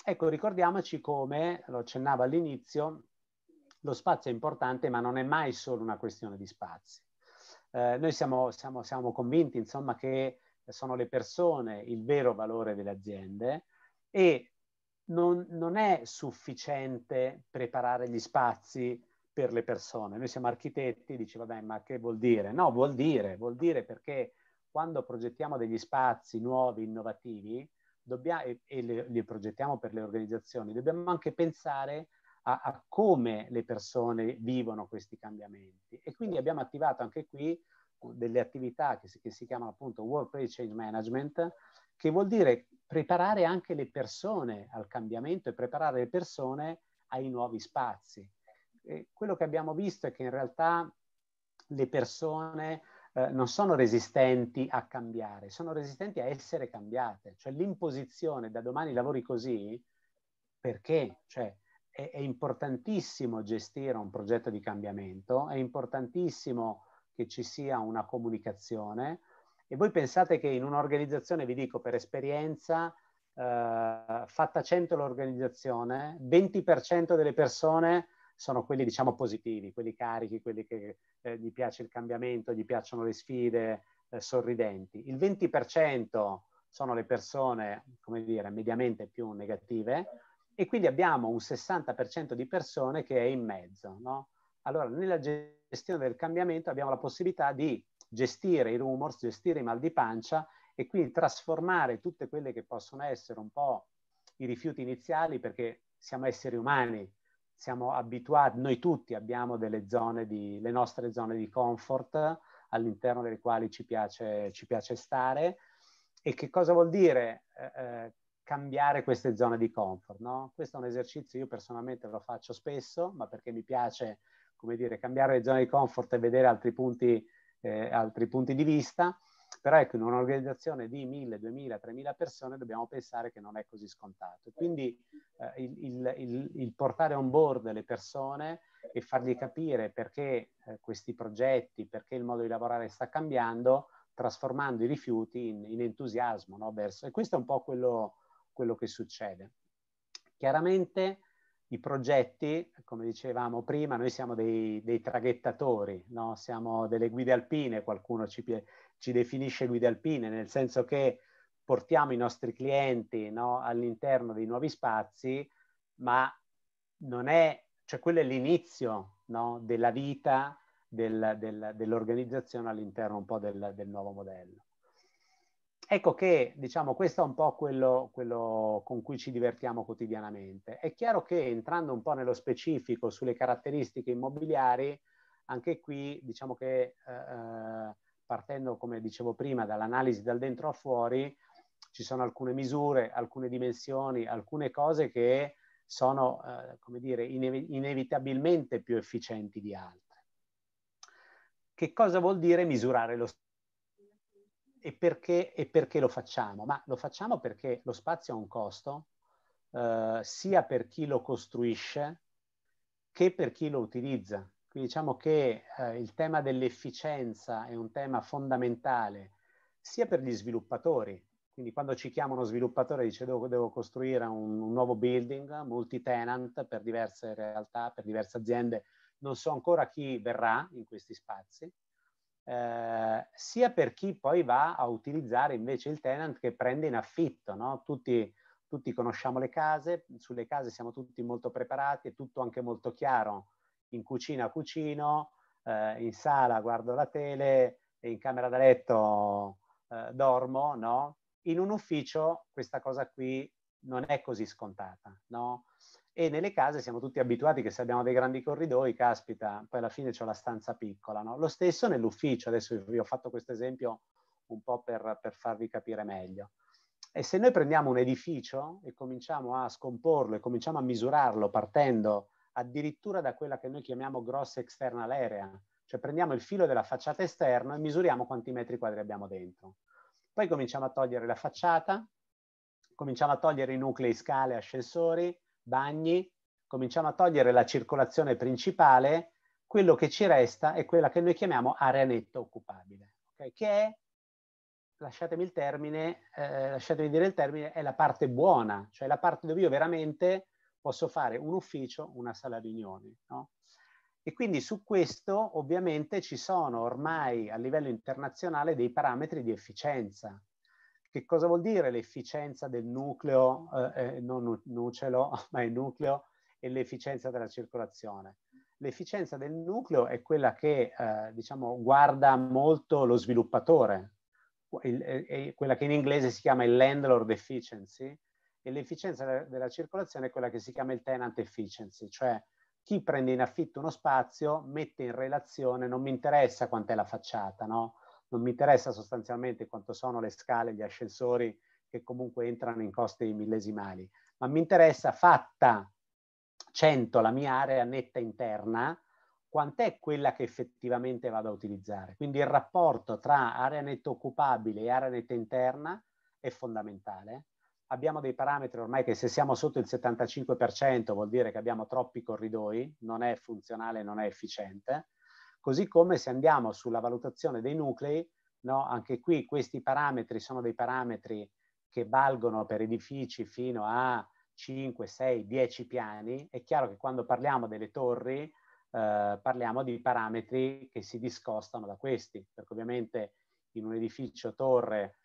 Ecco, ricordiamoci come, lo accennavo all'inizio, lo spazio è importante, ma non è mai solo una questione di spazi. Eh, noi siamo, siamo, siamo convinti, insomma, che sono le persone il vero valore delle aziende e non, non, è sufficiente preparare gli spazi per le persone. Noi siamo architetti, dici vabbè, ma che vuol dire? No, vuol dire, vuol dire perché quando progettiamo degli spazi nuovi, innovativi, dobbiamo, e, e li progettiamo per le organizzazioni, dobbiamo anche pensare a, a come le persone vivono questi cambiamenti. E quindi abbiamo attivato anche qui uh, delle attività che si, che si chiamano appunto Workplace Change Management, che vuol dire preparare anche le persone al cambiamento e preparare le persone ai nuovi spazi. E quello che abbiamo visto è che in realtà le persone eh, non sono resistenti a cambiare, sono resistenti a essere cambiate, cioè l'imposizione da domani lavori così, perché? Cioè, è, è importantissimo gestire un progetto di cambiamento, è importantissimo che ci sia una comunicazione e voi pensate che in un'organizzazione, vi dico per esperienza, eh, fatta 100 l'organizzazione, 20% delle persone sono quelli diciamo positivi, quelli carichi, quelli che eh, gli piace il cambiamento, gli piacciono le sfide, eh, sorridenti. Il 20% sono le persone, come dire, mediamente più negative e quindi abbiamo un 60% di persone che è in mezzo. No? Allora, nella gestione del cambiamento abbiamo la possibilità di gestire i rumors, gestire i mal di pancia e quindi trasformare tutte quelle che possono essere un po' i rifiuti iniziali, perché siamo esseri umani, siamo abituati, noi tutti abbiamo delle zone di, le nostre zone di comfort all'interno delle quali ci piace, ci piace stare. E che cosa vuol dire? Eh, eh cambiare queste zone di comfort. No? Questo è un esercizio, io personalmente lo faccio spesso, ma perché mi piace, come dire, cambiare le zone di comfort e vedere altri punti, eh, altri punti di vista. Però ecco, in un'organizzazione di 1000, 2000, 3000 persone dobbiamo pensare che non è così scontato. Quindi eh, il, il, il, il, portare on board le persone e fargli capire perché eh, questi progetti, perché il modo di lavorare sta cambiando, trasformando i rifiuti in, in entusiasmo no? Verso, e questo è un po' quello, quello che succede. Chiaramente i progetti, come dicevamo prima, noi siamo dei, dei traghettatori, no? siamo delle guide alpine, qualcuno ci, ci, definisce guide alpine, nel senso che portiamo i nostri clienti no? all'interno dei nuovi spazi, ma non è, cioè quello è l'inizio no? della vita del, del, dell'organizzazione all'interno un po' del, del nuovo modello. Ecco che, diciamo, questo è un po' quello, quello, con cui ci divertiamo quotidianamente. È chiaro che entrando un po' nello specifico sulle caratteristiche immobiliari, anche qui, diciamo che eh, eh partendo, come dicevo prima, dall'analisi dal dentro a fuori, ci sono alcune misure, alcune dimensioni, alcune cose che sono, eh, come dire, inev- inevitabilmente più efficienti di altre. Che cosa vuol dire misurare lo e perché, e perché, lo facciamo? Ma lo facciamo perché lo spazio ha un costo, eh, sia per chi lo costruisce che per chi lo utilizza. Quindi diciamo che eh, il tema dell'efficienza è un tema fondamentale sia per gli sviluppatori, quindi quando ci chiama uno sviluppatore e dice devo, devo costruire un, un, nuovo building multi-tenant per diverse realtà, per diverse aziende, non so ancora chi verrà in questi spazi, eh, sia per chi poi va a utilizzare invece il tenant che prende in affitto. No? Tutti, tutti, conosciamo le case, sulle case siamo tutti molto preparati, è tutto anche molto chiaro. In cucina cucino, eh, in sala guardo la tele, in camera da letto eh, dormo, no? In un ufficio questa cosa qui non è così scontata, no? e nelle case siamo tutti abituati che se abbiamo dei grandi corridoi, caspita, poi alla fine c'è la stanza piccola. No? Lo stesso nell'ufficio, adesso vi ho fatto questo esempio un po' per, per farvi capire meglio. E se noi prendiamo un edificio e cominciamo a scomporlo e cominciamo a misurarlo partendo addirittura da quella che noi chiamiamo gross external area, cioè prendiamo il filo della facciata esterna e misuriamo quanti metri quadri abbiamo dentro. Poi cominciamo a togliere la facciata, cominciamo a togliere i nuclei, scale, ascensori, bagni, cominciamo a togliere la circolazione principale, quello che ci resta è quella che noi chiamiamo area netta occupabile, okay? che è, lasciatemi il termine, eh, lasciatemi dire il termine, è la parte buona, cioè la parte dove io veramente posso fare un ufficio, una sala riunioni. No? E quindi su questo ovviamente ci sono ormai a livello internazionale dei parametri di efficienza, che cosa vuol dire l'efficienza del nucleo, eh, eh non nucleo, ma il nucleo e l'efficienza della circolazione? L'efficienza del nucleo è quella che eh, diciamo, guarda molto lo sviluppatore, il, eh, è quella che in inglese si chiama il landlord efficiency, e l'efficienza della circolazione è quella che si chiama il tenant efficiency, cioè chi prende in affitto uno spazio mette in relazione, non mi interessa quant'è la facciata, no? non mi interessa sostanzialmente quanto sono le scale, gli ascensori che comunque entrano in costi millesimali, ma mi interessa fatta 100 la mia area netta interna, quant'è quella che effettivamente vado a utilizzare. Quindi il rapporto tra area netta occupabile e area netta interna è fondamentale. Abbiamo dei parametri ormai che se siamo sotto il 75% vuol dire che abbiamo troppi corridoi, non è funzionale, non è efficiente Così come se andiamo sulla valutazione dei nuclei, no, anche qui questi parametri sono dei parametri che valgono per edifici fino a 5, 6, 10 piani. È chiaro che quando parliamo delle torri eh, parliamo di parametri che si discostano da questi, perché ovviamente in un edificio torre,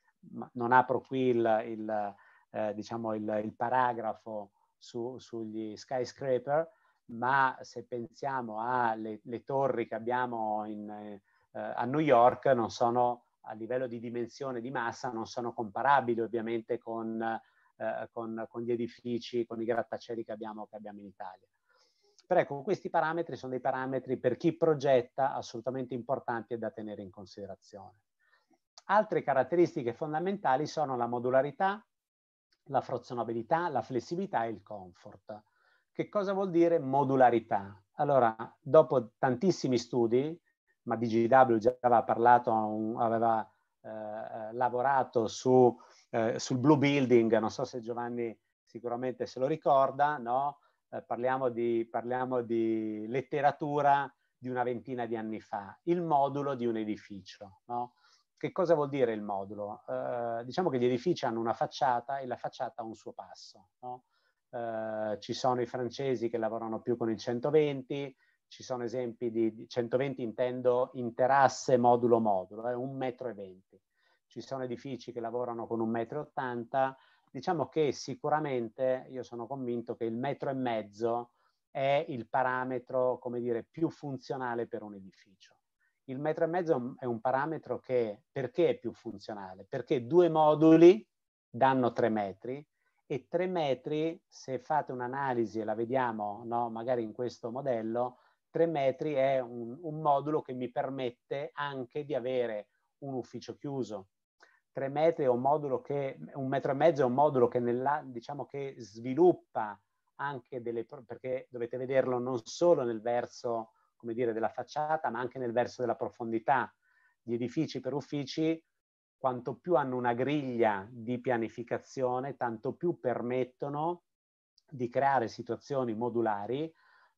non apro qui il, il eh, diciamo il, il paragrafo su, sugli skyscraper, ma se pensiamo alle torri che abbiamo in, eh, eh, a New York, non sono a livello di dimensione di massa, non sono comparabili ovviamente con, eh, con, con gli edifici, con i grattacieli che abbiamo, che abbiamo in Italia. Però ecco, questi parametri sono dei parametri per chi progetta assolutamente importanti e da tenere in considerazione. Altre caratteristiche fondamentali sono la modularità, la frazionabilità, la flessibilità e il comfort. Che cosa vuol dire modularità? Allora, dopo tantissimi studi, ma DGW già aveva parlato, aveva eh, lavorato su, eh, sul blue building, non so se Giovanni sicuramente se lo ricorda, no? eh, parliamo, di, parliamo di letteratura di una ventina di anni fa, il modulo di un edificio. No? Che cosa vuol dire il modulo? Eh, diciamo che gli edifici hanno una facciata e la facciata ha un suo passo. No? Eh, ci sono i francesi che lavorano più con il 120, ci sono esempi di 120 intendo interasse modulo modulo, è eh, un metro e venti. Ci sono edifici che lavorano con un metro e ottanta. Diciamo che sicuramente io sono convinto che il metro e mezzo è il parametro, come dire, più funzionale per un edificio. Il metro e mezzo è un parametro che perché è più funzionale? Perché due moduli danno tre metri, e 3 metri, se fate un'analisi e la vediamo no? magari in questo modello, 3 metri è un, un modulo che mi permette anche di avere un ufficio chiuso, 3 metri è un modulo che, un metro e mezzo è un modulo che, nella, diciamo che sviluppa anche delle, perché dovete vederlo non solo nel verso, come dire, della facciata, ma anche nel verso della profondità. Gli edifici per uffici quanto più hanno una griglia di pianificazione, tanto più permettono di creare situazioni modulari,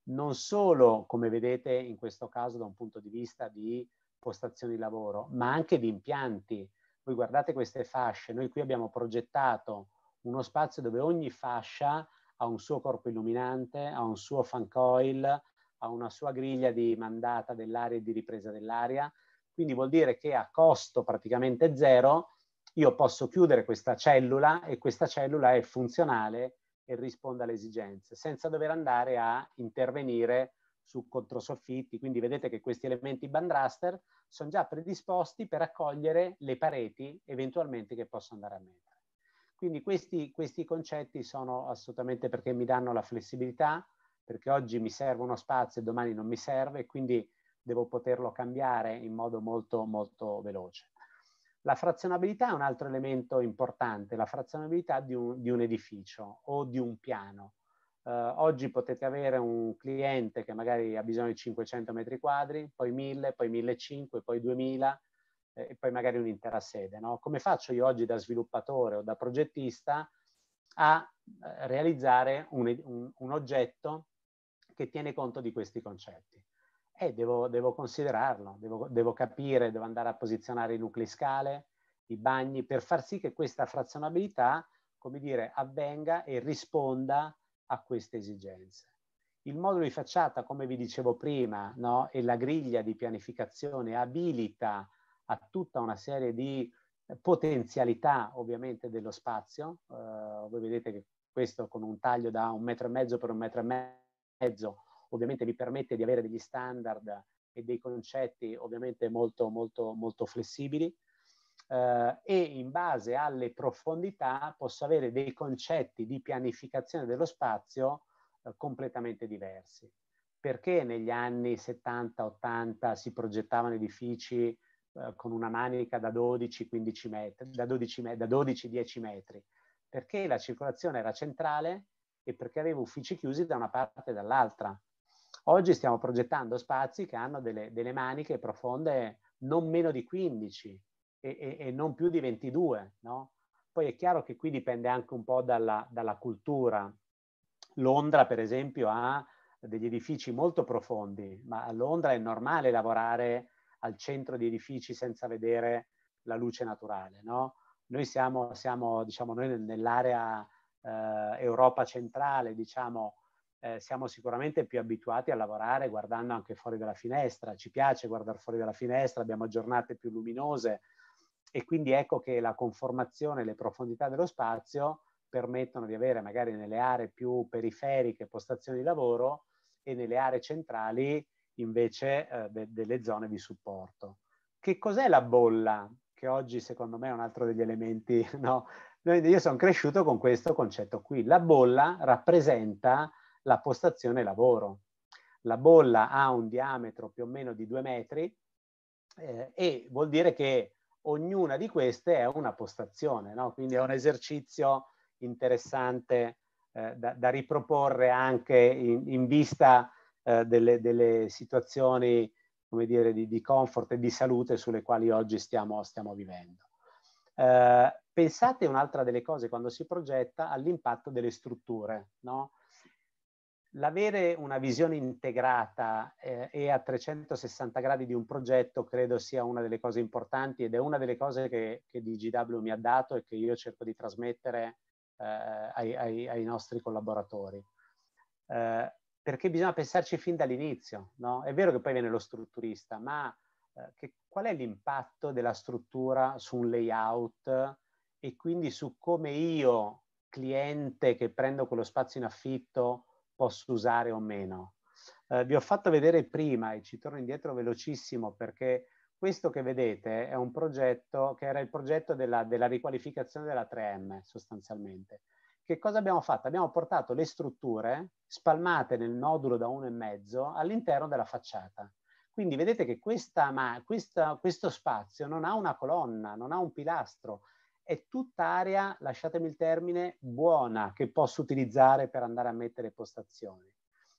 non solo, come vedete in questo caso, da un punto di vista di postazioni di lavoro, ma anche di impianti. Voi guardate queste fasce, noi qui abbiamo progettato uno spazio dove ogni fascia ha un suo corpo illuminante, ha un suo fan coil, ha una sua griglia di mandata dell'aria e di ripresa dell'aria, quindi vuol dire che a costo praticamente zero io posso chiudere questa cellula e questa cellula è funzionale e risponde alle esigenze, senza dover andare a intervenire su controsoffitti. Quindi vedete che questi elementi bandraster sono già predisposti per accogliere le pareti eventualmente che posso andare a mettere. Quindi questi, questi concetti sono assolutamente perché mi danno la flessibilità, perché oggi mi serve uno spazio e domani non mi serve, quindi devo poterlo cambiare in modo molto, molto veloce. La frazionabilità è un altro elemento importante, la frazionabilità di un, di un edificio o di un piano. Eh, oggi potete avere un cliente che magari ha bisogno di 500 metri quadri, poi 1000, poi 1500, poi 2000 eh, e poi magari un'intera sede. No? Come faccio io oggi da sviluppatore o da progettista a eh, realizzare un, un, un oggetto che tiene conto di questi concetti? eh, devo, devo, considerarlo, devo, devo, capire, devo andare a posizionare i nuclei scale, i bagni, per far sì che questa frazionabilità, come dire, avvenga e risponda a queste esigenze. Il modulo di facciata, come vi dicevo prima, no, e la griglia di pianificazione abilita a tutta una serie di potenzialità ovviamente dello spazio. Uh, voi vedete che questo con un taglio da un metro e mezzo per un metro e mezzo ovviamente vi permette di avere degli standard e dei concetti ovviamente molto, molto, molto flessibili eh, e in base alle profondità posso avere dei concetti di pianificazione dello spazio eh, completamente diversi. Perché negli anni 70-80 si progettavano edifici eh, con una manica da 12-15 metri, da 12-10 metri? Perché la circolazione era centrale e perché avevo uffici chiusi da una parte e dall'altra Oggi stiamo progettando spazi che hanno delle, delle maniche profonde non meno di 15 e, e, e non più di 22, no? Poi è chiaro che qui dipende anche un po' dalla, dalla cultura. Londra, per esempio, ha degli edifici molto profondi, ma a Londra è normale lavorare al centro di edifici senza vedere la luce naturale. No? Noi siamo, siamo diciamo, noi nell'area eh, Europa centrale, diciamo, eh, siamo sicuramente più abituati a lavorare guardando anche fuori dalla finestra, ci piace guardare fuori dalla finestra, abbiamo giornate più luminose e quindi ecco che la conformazione e le profondità dello spazio permettono di avere magari nelle aree più periferiche postazioni di lavoro e nelle aree centrali invece eh, de- delle zone di supporto. Che cos'è la bolla? Che oggi secondo me è un altro degli elementi, no? Io sono cresciuto con questo concetto qui. La bolla rappresenta la postazione lavoro. La bolla ha un diametro più o meno di due metri eh, e vuol dire che ognuna di queste è una postazione, no? quindi è un esercizio interessante eh, da, da, riproporre anche in, in vista eh, delle, delle, situazioni come dire, di, di, comfort e di salute sulle quali oggi stiamo, stiamo vivendo. Eh, pensate un'altra delle cose quando si progetta all'impatto delle strutture, no? l'avere una visione integrata eh, e a 360 gradi di un progetto credo sia una delle cose importanti ed è una delle cose che, che DGW mi ha dato e che io cerco di trasmettere eh, ai, ai, ai, nostri collaboratori. Eh, perché bisogna pensarci fin dall'inizio, no? È vero che poi viene lo strutturista, ma eh, che, qual è l'impatto della struttura su un layout e quindi su come io, cliente che prendo quello spazio in affitto, posso usare o meno. Eh, vi ho fatto vedere prima e ci torno indietro velocissimo perché questo che vedete è un progetto che era il progetto della, della riqualificazione della 3M sostanzialmente. Che cosa abbiamo fatto? Abbiamo portato le strutture spalmate nel nodulo da uno e mezzo all'interno della facciata. Quindi vedete che questa, ma, questa, questo spazio non ha una colonna, non ha un pilastro, è tutta area, lasciatemi il termine, buona che posso utilizzare per andare a mettere postazioni.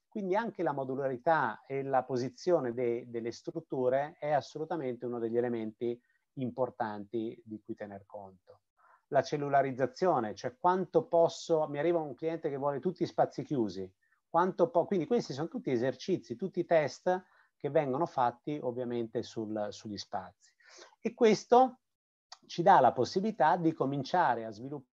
Quindi anche la modularità e la posizione de delle strutture è assolutamente uno degli elementi importanti di cui tener conto. La cellularizzazione, cioè quanto posso, mi arriva un cliente che vuole tutti gli spazi chiusi, quanto po- quindi questi sono tutti esercizi, tutti i test che vengono fatti ovviamente sul, sugli spazi. E questo ci dà la possibilità di cominciare a sviluppare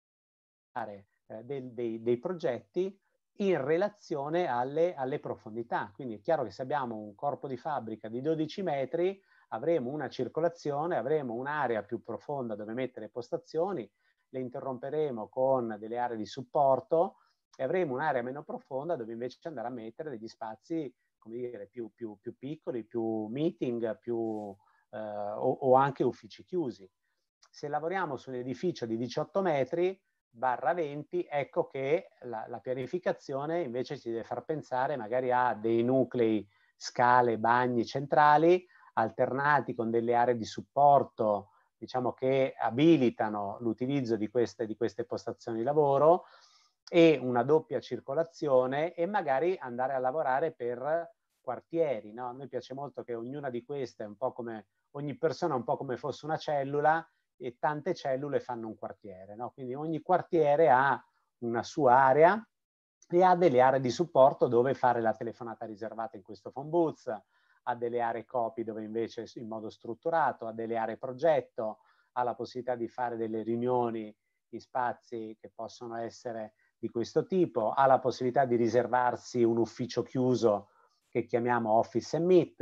eh, del, dei, dei, progetti in relazione alle, alle, profondità. Quindi è chiaro che se abbiamo un corpo di fabbrica di 12 metri, avremo una circolazione, avremo un'area più profonda dove mettere postazioni, le interromperemo con delle aree di supporto e avremo un'area meno profonda dove invece andare a mettere degli spazi, come dire, più, più, più piccoli, più meeting, più, eh, o, o anche uffici chiusi se lavoriamo su un edificio di 18 metri barra 20, ecco che la, la pianificazione invece ci deve far pensare magari a dei nuclei, scale, bagni centrali, alternati con delle aree di supporto, diciamo che abilitano l'utilizzo di queste, di queste postazioni di lavoro e una doppia circolazione e magari andare a lavorare per quartieri. No? A noi piace molto che ognuna di queste, un po' come ogni persona, un po' come fosse una cellula, e tante cellule fanno un quartiere, no? quindi ogni quartiere ha una sua area e ha delle aree di supporto dove fare la telefonata riservata in questo phone booth, ha delle aree copy dove invece in modo strutturato, ha delle aree progetto, ha la possibilità di fare delle riunioni in spazi che possono essere di questo tipo, ha la possibilità di riservarsi un ufficio chiuso che chiamiamo Office and Meet.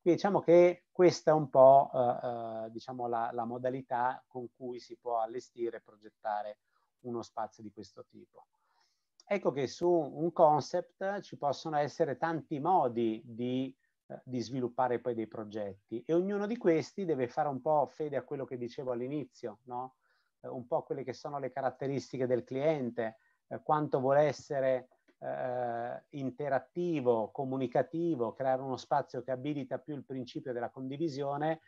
Quindi diciamo che questa è un po' eh, eh, diciamo la, la, modalità con cui si può allestire e progettare uno spazio di questo tipo. Ecco che su un concept ci possono essere tanti modi di, eh, di sviluppare poi dei progetti e ognuno di questi deve fare un po' fede a quello che dicevo all'inizio, no? Eh, un po' quelle che sono le caratteristiche del cliente, quanto vuole essere eh, interattivo, comunicativo, creare uno spazio che abilita più il principio della condivisione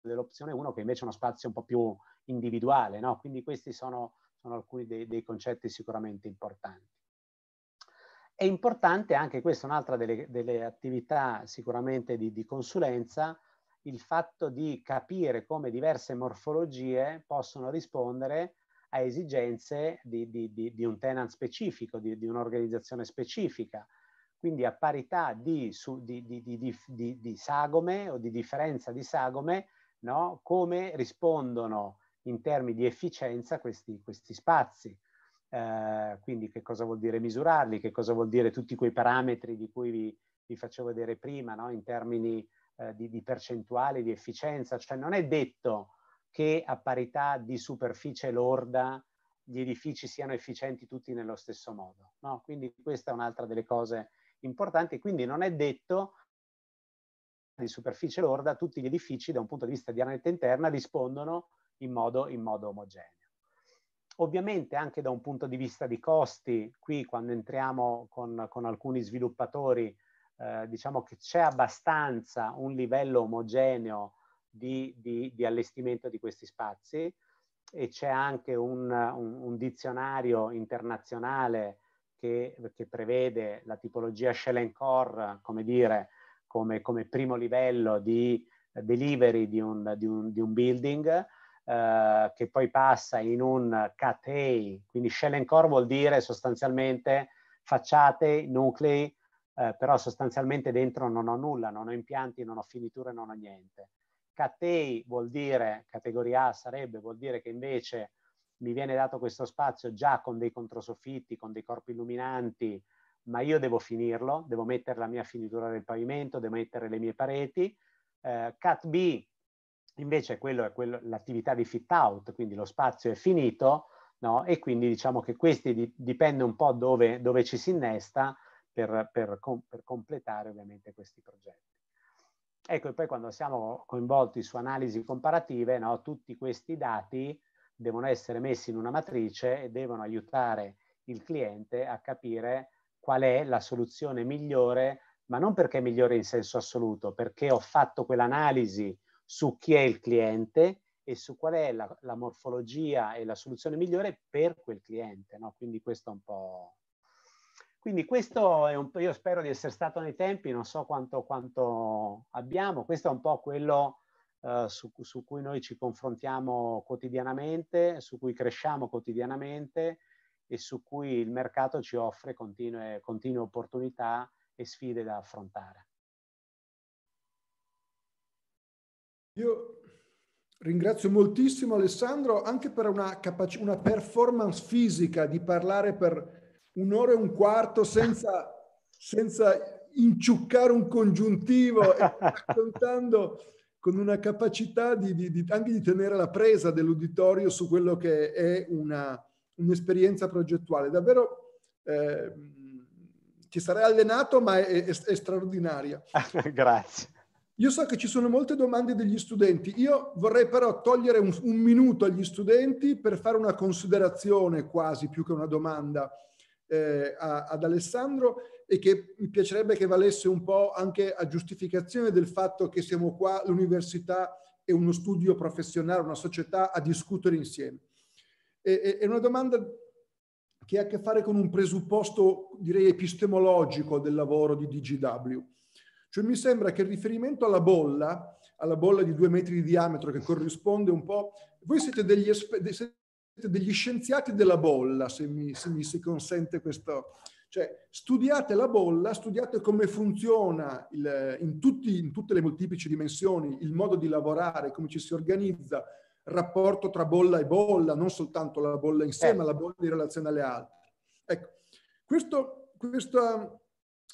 dell'opzione 1 che invece è uno spazio un po' più individuale, no? quindi questi sono, sono alcuni dei, dei, concetti sicuramente importanti. È importante anche questa, è un'altra delle, delle, attività sicuramente di, di consulenza, il fatto di capire come diverse morfologie possono rispondere a esigenze di, di, di, di un tenant specifico, di, un'organizzazione specifica. Quindi a parità di, su, sagome o di differenza di sagome, no? come rispondono in termini di efficienza questi, questi spazi. Eh, quindi che cosa vuol dire misurarli, che cosa vuol dire tutti quei parametri di cui vi, vi facevo vedere prima, no? in termini eh, di, di percentuale, di efficienza. Cioè non è detto che a parità di superficie lorda gli edifici siano efficienti tutti nello stesso modo. No? Quindi questa è un'altra delle cose importanti. Quindi non è detto di superficie lorda tutti gli edifici da un punto di vista di analità interna rispondono in modo, in modo omogeneo. Ovviamente anche da un punto di vista di costi, qui quando entriamo con, con alcuni sviluppatori, eh, diciamo che c'è abbastanza un livello omogeneo di, di, di allestimento di questi spazi e c'è anche un, un, un dizionario internazionale che, che, prevede la tipologia shell and core, come dire, come, come, primo livello di delivery di un, di un, di un building, eh, che poi passa in un CATEI, quindi shell and core vuol dire sostanzialmente facciate, nuclei, eh, però sostanzialmente dentro non ho nulla, non ho impianti, non ho finiture, non ho niente. Catei vuol dire, categoria A sarebbe, vuol dire che invece mi viene dato questo spazio già con dei controsoffitti, con dei corpi illuminanti, ma io devo finirlo, devo mettere la mia finitura del pavimento, devo mettere le mie pareti. Eh, cat B invece quello è quello, l'attività di fit out, quindi lo spazio è finito, no? e quindi diciamo che questi di, dipende un po' dove, dove, ci si innesta per, per, com, per completare ovviamente questi progetti. Ecco, e poi quando siamo coinvolti su analisi comparative, no, tutti questi dati devono essere messi in una matrice e devono aiutare il cliente a capire qual è la soluzione migliore, ma non perché è migliore in senso assoluto, perché ho fatto quell'analisi su chi è il cliente e su qual è la, la morfologia e la soluzione migliore per quel cliente. No? Quindi questo è un po' Quindi questo è un po', io spero di essere stato nei tempi, non so quanto, quanto abbiamo, questo è un po' quello eh, su, su, cui noi ci confrontiamo quotidianamente, su cui cresciamo quotidianamente e su cui il mercato ci offre continue, continue opportunità e sfide da affrontare. Io ringrazio moltissimo Alessandro anche per una, una performance fisica di parlare per un'ora e un quarto senza, senza inciuccare un congiuntivo e raccontando con una capacità di, di, di, anche di tenere la presa dell'uditorio su quello che è una, un'esperienza progettuale. Davvero eh, ti sarei allenato, ma è, è, è straordinaria. Grazie. Io so che ci sono molte domande degli studenti, io vorrei però togliere un, un minuto agli studenti per fare una considerazione quasi più che una domanda eh, a, ad Alessandro e che mi piacerebbe che valesse un po' anche a giustificazione del fatto che siamo qua, l'università è uno studio professionale, una società a discutere insieme. È una domanda che ha a che fare con un presupposto, direi, epistemologico del lavoro di DGW. Cioè mi sembra che il riferimento alla bolla, alla bolla di due metri di diametro che corrisponde un po', voi siete degli, esperti, degli scienziati della bolla, se mi, se mi si consente questo. Cioè, studiate la bolla, studiate come funziona il, in, tutti, in tutte le molteplici dimensioni il modo di lavorare, come ci si organizza, il rapporto tra bolla e bolla, non soltanto la bolla insieme, eh. ma la bolla in relazione alle altre. Ecco, questo, questa,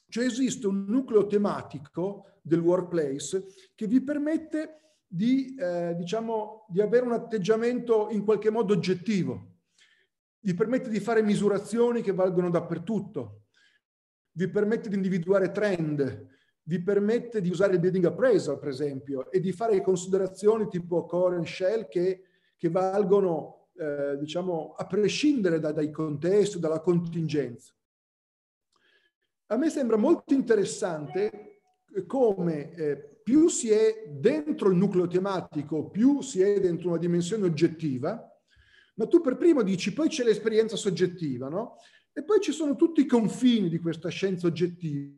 cioè esiste un nucleo tematico del workplace che vi permette di, eh, diciamo, di avere un atteggiamento in qualche modo oggettivo, vi permette di fare misurazioni che valgono dappertutto, vi permette di individuare trend, vi permette di usare il building appraisal, per esempio, e di fare considerazioni tipo core and shell che, che valgono, eh, diciamo, a prescindere da, dai contesti, dalla contingenza. A me sembra molto interessante come eh, più si è dentro il nucleo tematico, più si è dentro una dimensione oggettiva, ma tu per primo dici poi c'è l'esperienza soggettiva, no? E poi ci sono tutti i confini di questa scienza oggettiva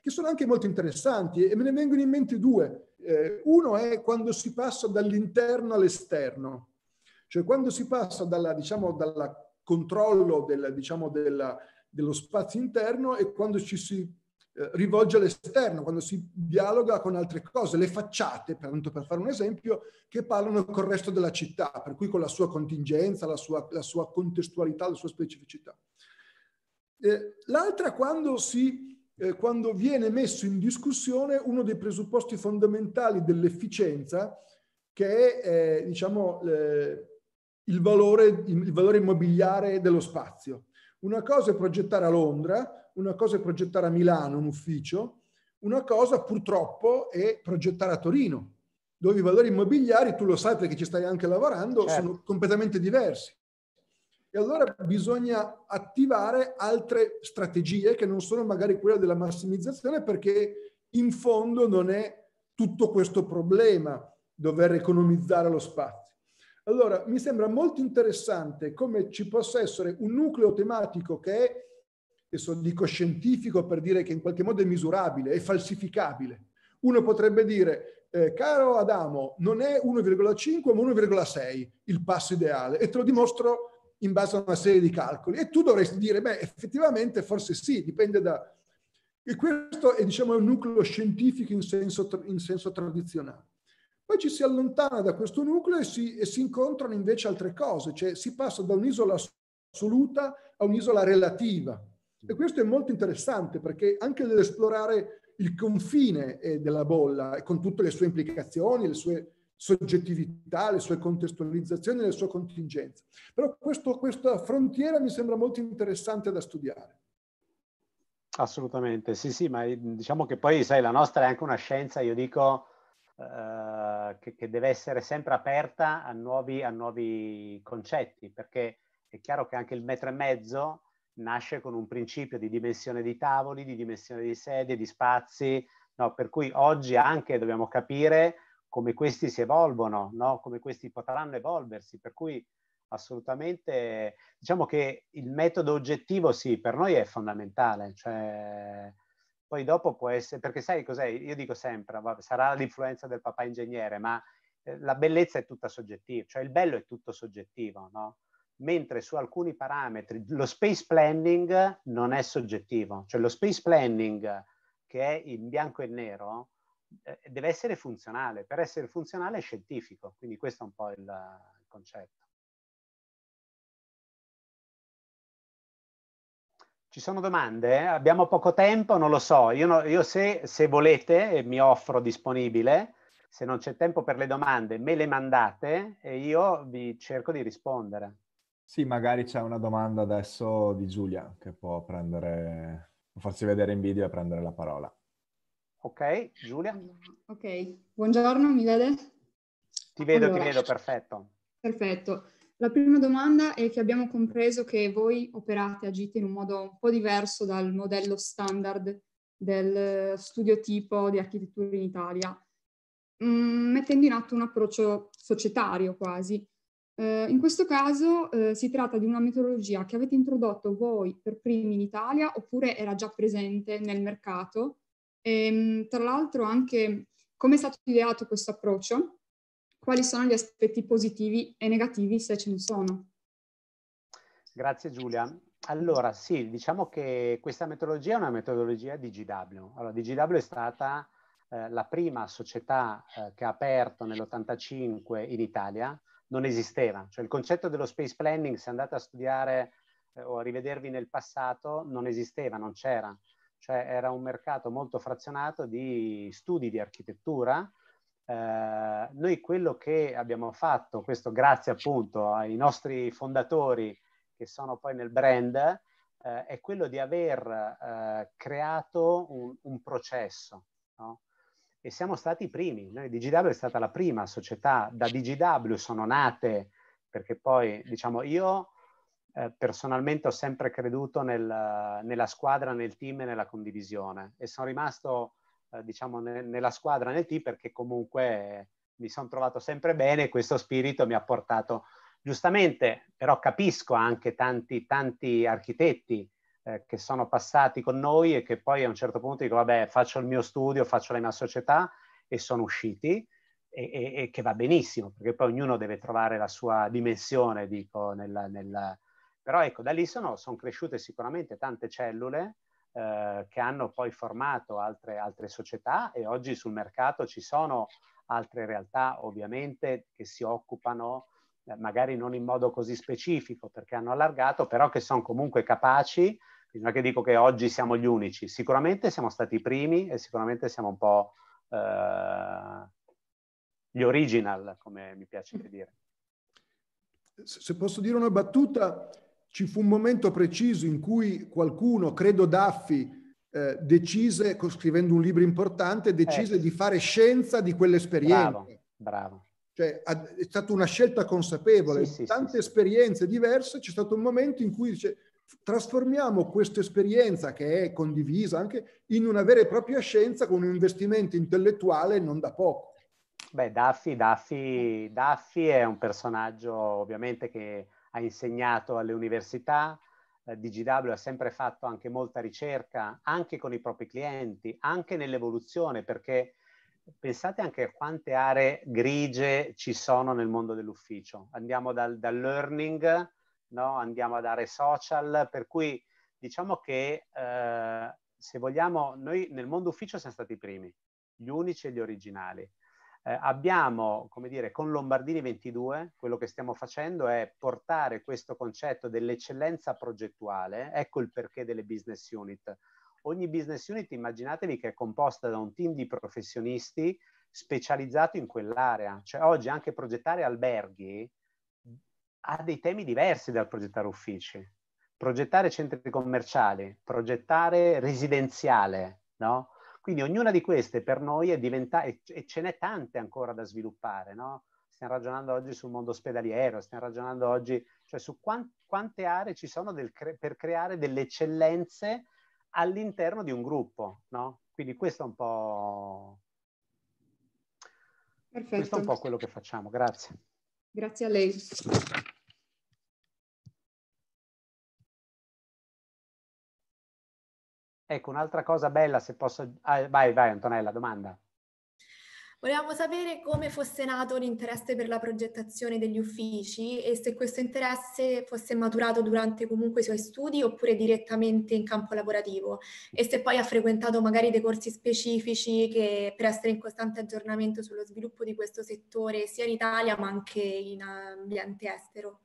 che sono anche molto interessanti e me ne vengono in mente due. Eh, uno è quando si passa dall'interno all'esterno, cioè quando si passa dal diciamo, controllo del, diciamo, della, dello spazio interno e quando ci si eh, rivolge all'esterno, quando si dialoga con altre cose, le facciate, tanto per fare un esempio, che parlano con il resto della città, per cui con la sua contingenza, la sua, la sua contestualità, la sua specificità. Eh, l'altra quando si eh, quando viene messo in discussione uno dei presupposti fondamentali dell'efficienza, che è eh, diciamo, eh, il, valore, il valore immobiliare dello spazio. Una cosa è progettare a Londra, una cosa è progettare a Milano un ufficio, una cosa purtroppo è progettare a Torino, dove i valori immobiliari, tu lo sai perché ci stai anche lavorando, certo. sono completamente diversi. E allora bisogna attivare altre strategie che non sono magari quella della massimizzazione perché in fondo non è tutto questo problema dover economizzare lo spazio. Allora mi sembra molto interessante come ci possa essere un nucleo tematico che è adesso dico scientifico per dire che in qualche modo è misurabile, è falsificabile. Uno potrebbe dire, eh, caro Adamo, non è 1,5 ma 1,6 il passo ideale e te lo dimostro in base a una serie di calcoli. E tu dovresti dire, beh, effettivamente forse sì, dipende da... E questo è, diciamo, un nucleo scientifico in senso, in senso tradizionale. Poi ci si allontana da questo nucleo e si, e si incontrano invece altre cose, cioè si passa da un'isola assoluta a un'isola relativa. E questo è molto interessante perché anche nell'esplorare il confine eh, della bolla, con tutte le sue implicazioni, le sue soggettività, le sue contestualizzazioni, le sue contingenze. Però questo, questa frontiera mi sembra molto interessante da studiare. Assolutamente, sì, sì, ma eh, diciamo che poi, sai, la nostra è anche una scienza, io dico, eh, che, che, deve essere sempre aperta a nuovi, a nuovi concetti, perché è chiaro che anche il metro e mezzo nasce con un principio di dimensione di tavoli, di dimensione di sedie, di spazi, no? per cui oggi anche dobbiamo capire come questi si evolvono, no? come questi potranno evolversi, per cui assolutamente diciamo che il metodo oggettivo sì, per noi è fondamentale, cioè, poi dopo può essere, perché sai cos'è, io dico sempre, vabbè, sarà l'influenza del papà ingegnere, ma eh, la bellezza è tutta soggettiva, cioè il bello è tutto soggettivo, no? mentre su alcuni parametri lo space planning non è soggettivo, cioè lo space planning che è in bianco e nero eh, deve essere funzionale, per essere funzionale è scientifico, quindi questo è un po' il, il concetto. Ci sono domande? Abbiamo poco tempo? Non lo so. Io, no, io se, se, volete eh, mi offro disponibile, se non c'è tempo per le domande me le mandate e io vi cerco di rispondere. Sì, magari c'è una domanda adesso di Giulia che può prendere, può farsi vedere in video e prendere la parola. Ok, Giulia? Ok, buongiorno, mi vede? Ti vedo, allora. ti vedo, perfetto. Perfetto. La prima domanda è che abbiamo compreso che voi operate, agite in un modo un po' diverso dal modello standard del studio tipo di architettura in Italia, mm, mettendo in atto un approccio societario quasi. Eh, in questo caso eh, si tratta di una metodologia che avete introdotto voi per primi in Italia oppure era già presente nel mercato. E, ehm, tra l'altro anche come è stato ideato questo approccio, quali sono gli aspetti positivi e negativi se ce ne sono. Grazie Giulia. Allora, sì, diciamo che questa metodologia è una metodologia DigiW. Allora, DigiW è stata eh, la prima società eh, che ha aperto nell'85 in Italia non esisteva. Cioè il concetto dello space planning, se andate a studiare eh, o a rivedervi nel passato, non esisteva, non c'era. Cioè era un mercato molto frazionato di studi di architettura. Eh, noi quello che abbiamo fatto, questo grazie appunto ai nostri fondatori che sono poi nel brand, eh, è quello di aver eh, creato un, un processo. No? e siamo stati i primi. Noi, DigiW è stata la prima società, da DigiW sono nate, perché poi diciamo io eh, personalmente ho sempre creduto nel, nella squadra, nel team e nella condivisione e sono rimasto eh, diciamo ne, nella squadra, nel team perché comunque mi sono trovato sempre bene e questo spirito mi ha portato giustamente, però capisco anche tanti, tanti architetti eh, che sono passati con noi e che poi a un certo punto dico vabbè faccio il mio studio, faccio la mia società e sono usciti e, e, e che va benissimo perché poi ognuno deve trovare la sua dimensione, dico, nella, nella... però ecco da lì sono, sono cresciute sicuramente tante cellule eh, che hanno poi formato altre, altre società e oggi sul mercato ci sono altre realtà ovviamente che si occupano eh, magari non in modo così specifico perché hanno allargato, però che sono comunque capaci, non è che dico che oggi siamo gli unici, sicuramente siamo stati i primi e sicuramente siamo un po' eh, gli original, come mi piace mm. dire. Se posso dire una battuta, ci fu un momento preciso in cui qualcuno, credo Daffi, eh, decise, scrivendo un libro importante, decise eh. di fare scienza di quell'esperienza. Bravo, bravo. Cioè, è stata una scelta consapevole, sì, sì, tante sì, esperienze diverse, c'è stato un momento in cui dice, trasformiamo questa esperienza che è condivisa anche in una vera e propria scienza con un investimento intellettuale non da poco. Beh, Daffi, Daffy, Daffy è un personaggio ovviamente che ha insegnato alle università, eh, DGW ha sempre fatto anche molta ricerca, anche con i propri clienti, anche nell'evoluzione, perché pensate anche a quante aree grigie ci sono nel mondo dell'ufficio. Andiamo dal, dal learning, no? andiamo ad aree social, per cui diciamo che eh, se vogliamo, noi nel mondo ufficio siamo stati i primi, gli unici e gli originali. Eh, abbiamo, come dire, con Lombardini 22, quello che stiamo facendo è portare questo concetto dell'eccellenza progettuale, ecco il perché delle business unit, ogni business unit immaginatevi che è composta da un team di professionisti specializzato in quell'area. Cioè oggi anche progettare alberghi ha dei temi diversi dal progettare uffici. Progettare centri commerciali, progettare residenziale, no? Quindi ognuna di queste per noi è diventata, e ce n'è tante ancora da sviluppare, no? Stiamo ragionando oggi sul mondo ospedaliero, stiamo ragionando oggi, cioè su quant- quante aree ci sono cre- per creare delle eccellenze all'interno di un gruppo, no? Quindi questo è un po'... Perfetto. Questo è un po' quello che facciamo, grazie. Grazie a lei. Ecco, un'altra cosa bella, se posso... Ah, vai, vai Antonella, domanda. Volevamo sapere come fosse nato l'interesse per la progettazione degli uffici e se questo interesse fosse maturato durante comunque i suoi studi oppure direttamente in campo lavorativo e se poi ha frequentato magari dei corsi specifici che, per essere in costante aggiornamento sullo sviluppo di questo settore sia in Italia ma anche in eh, ambiente estero.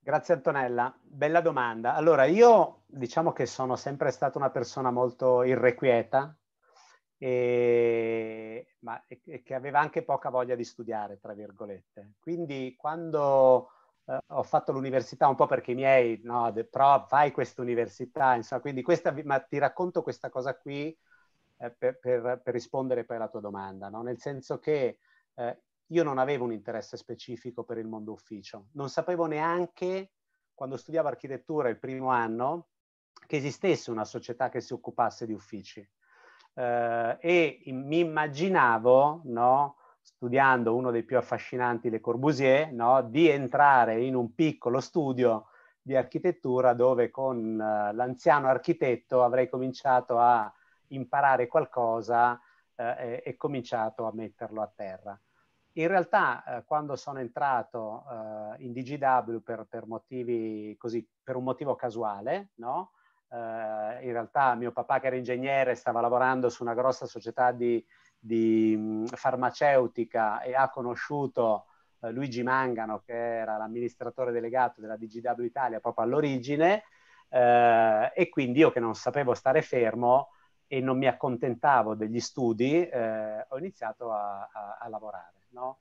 Grazie Antonella, bella domanda. Allora io diciamo che sono sempre stata una persona molto irrequieta, e, ma, e che aveva anche poca voglia di studiare, tra virgolette. Quindi quando eh, ho fatto l'università, un po' perché i miei, no, de, però fai questa università, insomma, quindi questa, ma ti racconto questa cosa qui eh, per, per, per, rispondere poi alla tua domanda, no? nel senso che eh, io non avevo un interesse specifico per il mondo ufficio, non sapevo neanche quando studiavo architettura il primo anno che esistesse una società che si occupasse di uffici eh, e mi immaginavo, no, studiando uno dei più affascinanti Le Corbusier, no, di entrare in un piccolo studio di architettura dove con eh, l'anziano architetto avrei cominciato a imparare qualcosa eh, e, e, cominciato a metterlo a terra. In realtà eh, quando sono entrato eh, in DGW per, per, motivi così, per un motivo casuale, no? Eh, in realtà mio papà che era ingegnere stava lavorando su una grossa società di, di mm, farmaceutica e ha conosciuto eh, Luigi Mangano, che era l'amministratore delegato della DGW Italia proprio all'origine, eh, e quindi io che non sapevo stare fermo e non mi accontentavo degli studi, eh, ho iniziato a, a, a lavorare. No?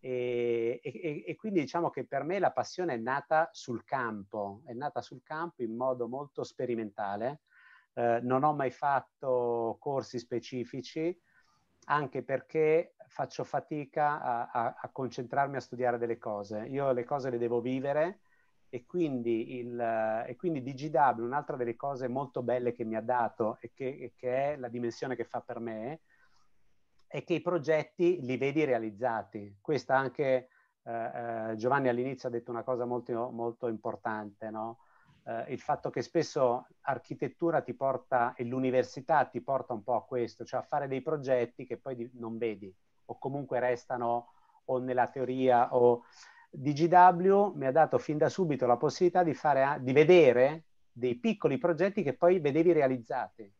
E, e, e, quindi diciamo che per me la passione è nata sul campo, è nata sul campo in modo molto sperimentale. Eh, non ho mai fatto corsi specifici, anche perché faccio fatica a, a, a, concentrarmi a studiare delle cose. Io le cose le devo vivere e quindi, il, e quindi DGW, un'altra delle cose molto belle che mi ha dato e che, che è la dimensione che fa per me, è che i progetti li vedi realizzati. Questa anche eh, eh, Giovanni all'inizio ha detto una cosa molto, molto importante, no? eh, il fatto che spesso architettura ti porta e l'università ti porta un po' a questo, cioè a fare dei progetti che poi non vedi o comunque restano o nella teoria o... DGW mi ha dato fin da subito la possibilità di, fare, di vedere dei piccoli progetti che poi vedevi realizzati.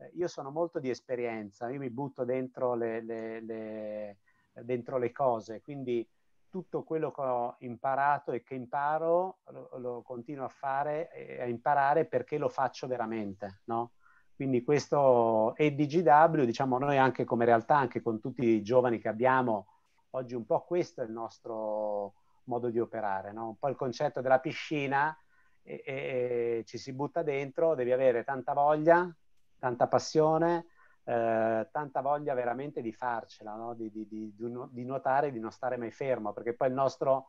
Eh, io sono molto di esperienza, io mi butto dentro le, le, le, dentro le cose, quindi tutto quello che ho imparato e che imparo lo, lo continuo a fare e a imparare perché lo faccio veramente, no? Quindi questo è DGW, diciamo noi anche come realtà, anche con tutti i giovani che abbiamo, oggi un po' questo è il nostro modo di operare, no? un po' il concetto della piscina, e, e, e ci si butta dentro, devi avere tanta voglia, tanta passione, eh, tanta voglia veramente di farcela, no? di, di, di, di, nuotare e di non stare mai fermo, perché poi il nostro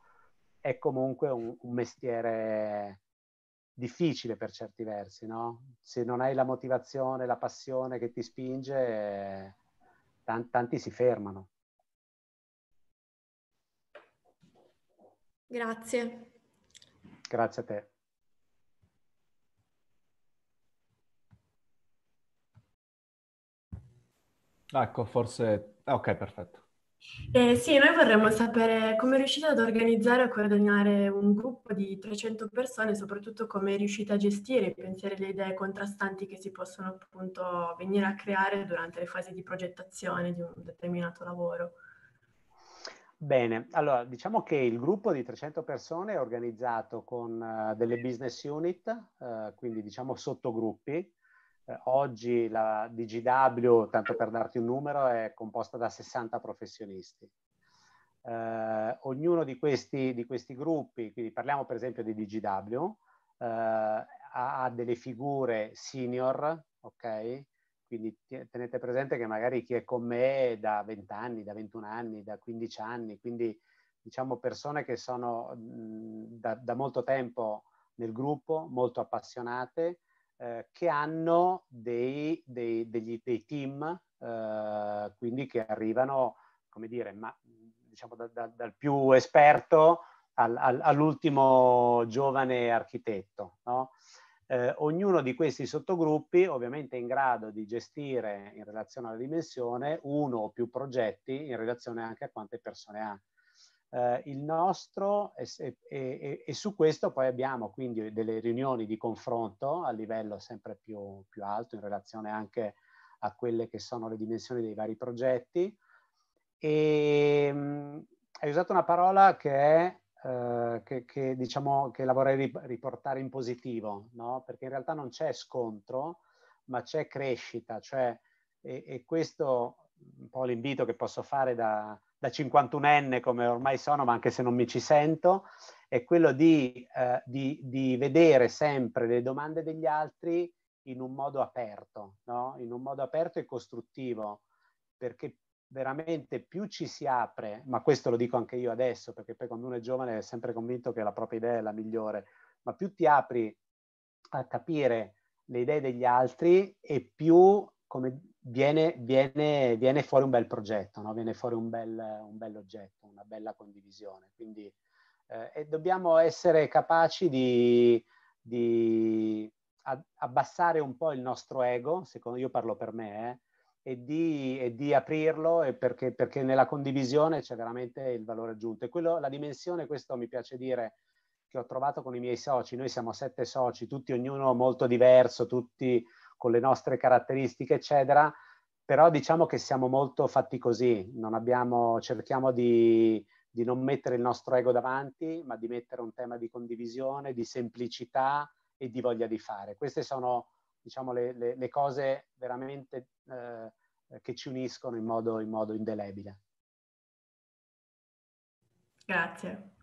è comunque un, un mestiere difficile per certi versi, no? Se non hai la motivazione, la passione che ti spinge, t- tanti si fermano. Grazie. Grazie a te. Ecco, forse... Ah, ok, perfetto. Eh, sì, noi vorremmo sapere come riuscite ad organizzare e coordinare un gruppo di 300 persone, soprattutto come riuscite a gestire e pensare le idee contrastanti che si possono appunto venire a creare durante le fasi di progettazione di un determinato lavoro. Bene, allora diciamo che il gruppo di 300 persone è organizzato con uh, delle business unit, uh, quindi diciamo sottogruppi, eh, oggi la DGW, tanto per darti un numero, è composta da 60 professionisti. Eh, ognuno di questi, di questi, gruppi, quindi parliamo per esempio di DGW, eh, ha, ha, delle figure senior, ok? Quindi tenete presente che magari chi è con me è da 20 anni, da 21 anni, da 15 anni, quindi diciamo persone che sono mh, mm, da, da molto tempo nel gruppo, molto appassionate, eh, che hanno dei, dei, degli, dei team, eh, quindi che arrivano, come dire, ma, diciamo da, da, dal più esperto al, al, all'ultimo giovane architetto. No? Eh, ognuno di questi sottogruppi ovviamente è in grado di gestire in relazione alla dimensione uno o più progetti in relazione anche a quante persone ha eh, il nostro e, e, e, su questo poi abbiamo quindi delle riunioni di confronto a livello sempre più, più alto in relazione anche a quelle che sono le dimensioni dei vari progetti. E ehm, mh, hai usato una parola che è eh, che, che, diciamo che la vorrei riportare in positivo, no? perché in realtà non c'è scontro, ma c'è crescita, cioè, e, e questo un po' l'invito che posso fare da, da 51enne come ormai sono, ma anche se non mi ci sento, è quello di, eh, di, di vedere sempre le domande degli altri in un modo aperto, no? in un modo aperto e costruttivo, perché veramente più ci si apre, ma questo lo dico anche io adesso, perché poi quando uno è giovane è sempre convinto che la propria idea è la migliore, ma più ti apri a capire le idee degli altri e più come viene, viene, viene, fuori un bel progetto, no? viene fuori un bel, un bel, oggetto, una bella condivisione. Quindi eh, dobbiamo essere capaci di, di, abbassare un po' il nostro ego, secondo io parlo per me, eh, e, di, e, di, aprirlo e perché, perché, nella condivisione c'è veramente il valore aggiunto. E quello, la dimensione, questo mi piace dire, che ho trovato con i miei soci, noi siamo sette soci, tutti ognuno molto diverso, tutti con le nostre caratteristiche, eccetera, però diciamo che siamo molto fatti così, abbiamo, cerchiamo di, di non mettere il nostro ego davanti, ma di mettere un tema di condivisione, di semplicità e di voglia di fare. Queste sono diciamo, le, le, le cose veramente eh, che ci uniscono in modo, in modo indelebile. Grazie.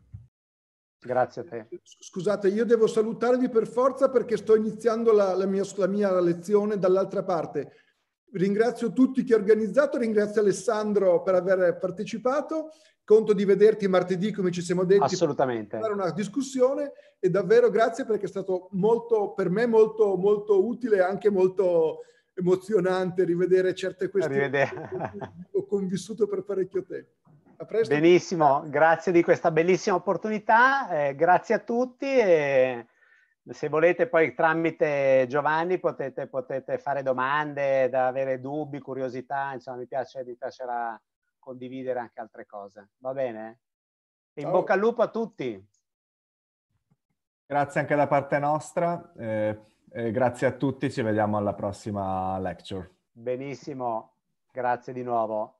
Grazie a te. Eh, scusate, io devo salutarvi per forza perché sto iniziando la, la, mia, la mia lezione dall'altra parte. Ringrazio tutti chi ha organizzato, ringrazio Alessandro per aver partecipato conto di vederti martedì come ci siamo detti assolutamente per fare una discussione e davvero grazie perché è stato molto per me molto molto utile e anche molto emozionante rivedere certe questioni che ho convissuto per parecchio tempo Benissimo, grazie di questa bellissima opportunità, eh, grazie a tutti e se volete poi tramite Giovanni potete, potete fare domande, avere dubbi, curiosità, insomma mi, piace, mi piacerà condividere anche altre cose. Va bene? In bocca al lupo a tutti. Grazie anche da parte nostra, eh, eh, grazie a tutti, ci vediamo alla prossima lecture. Benissimo, grazie di nuovo.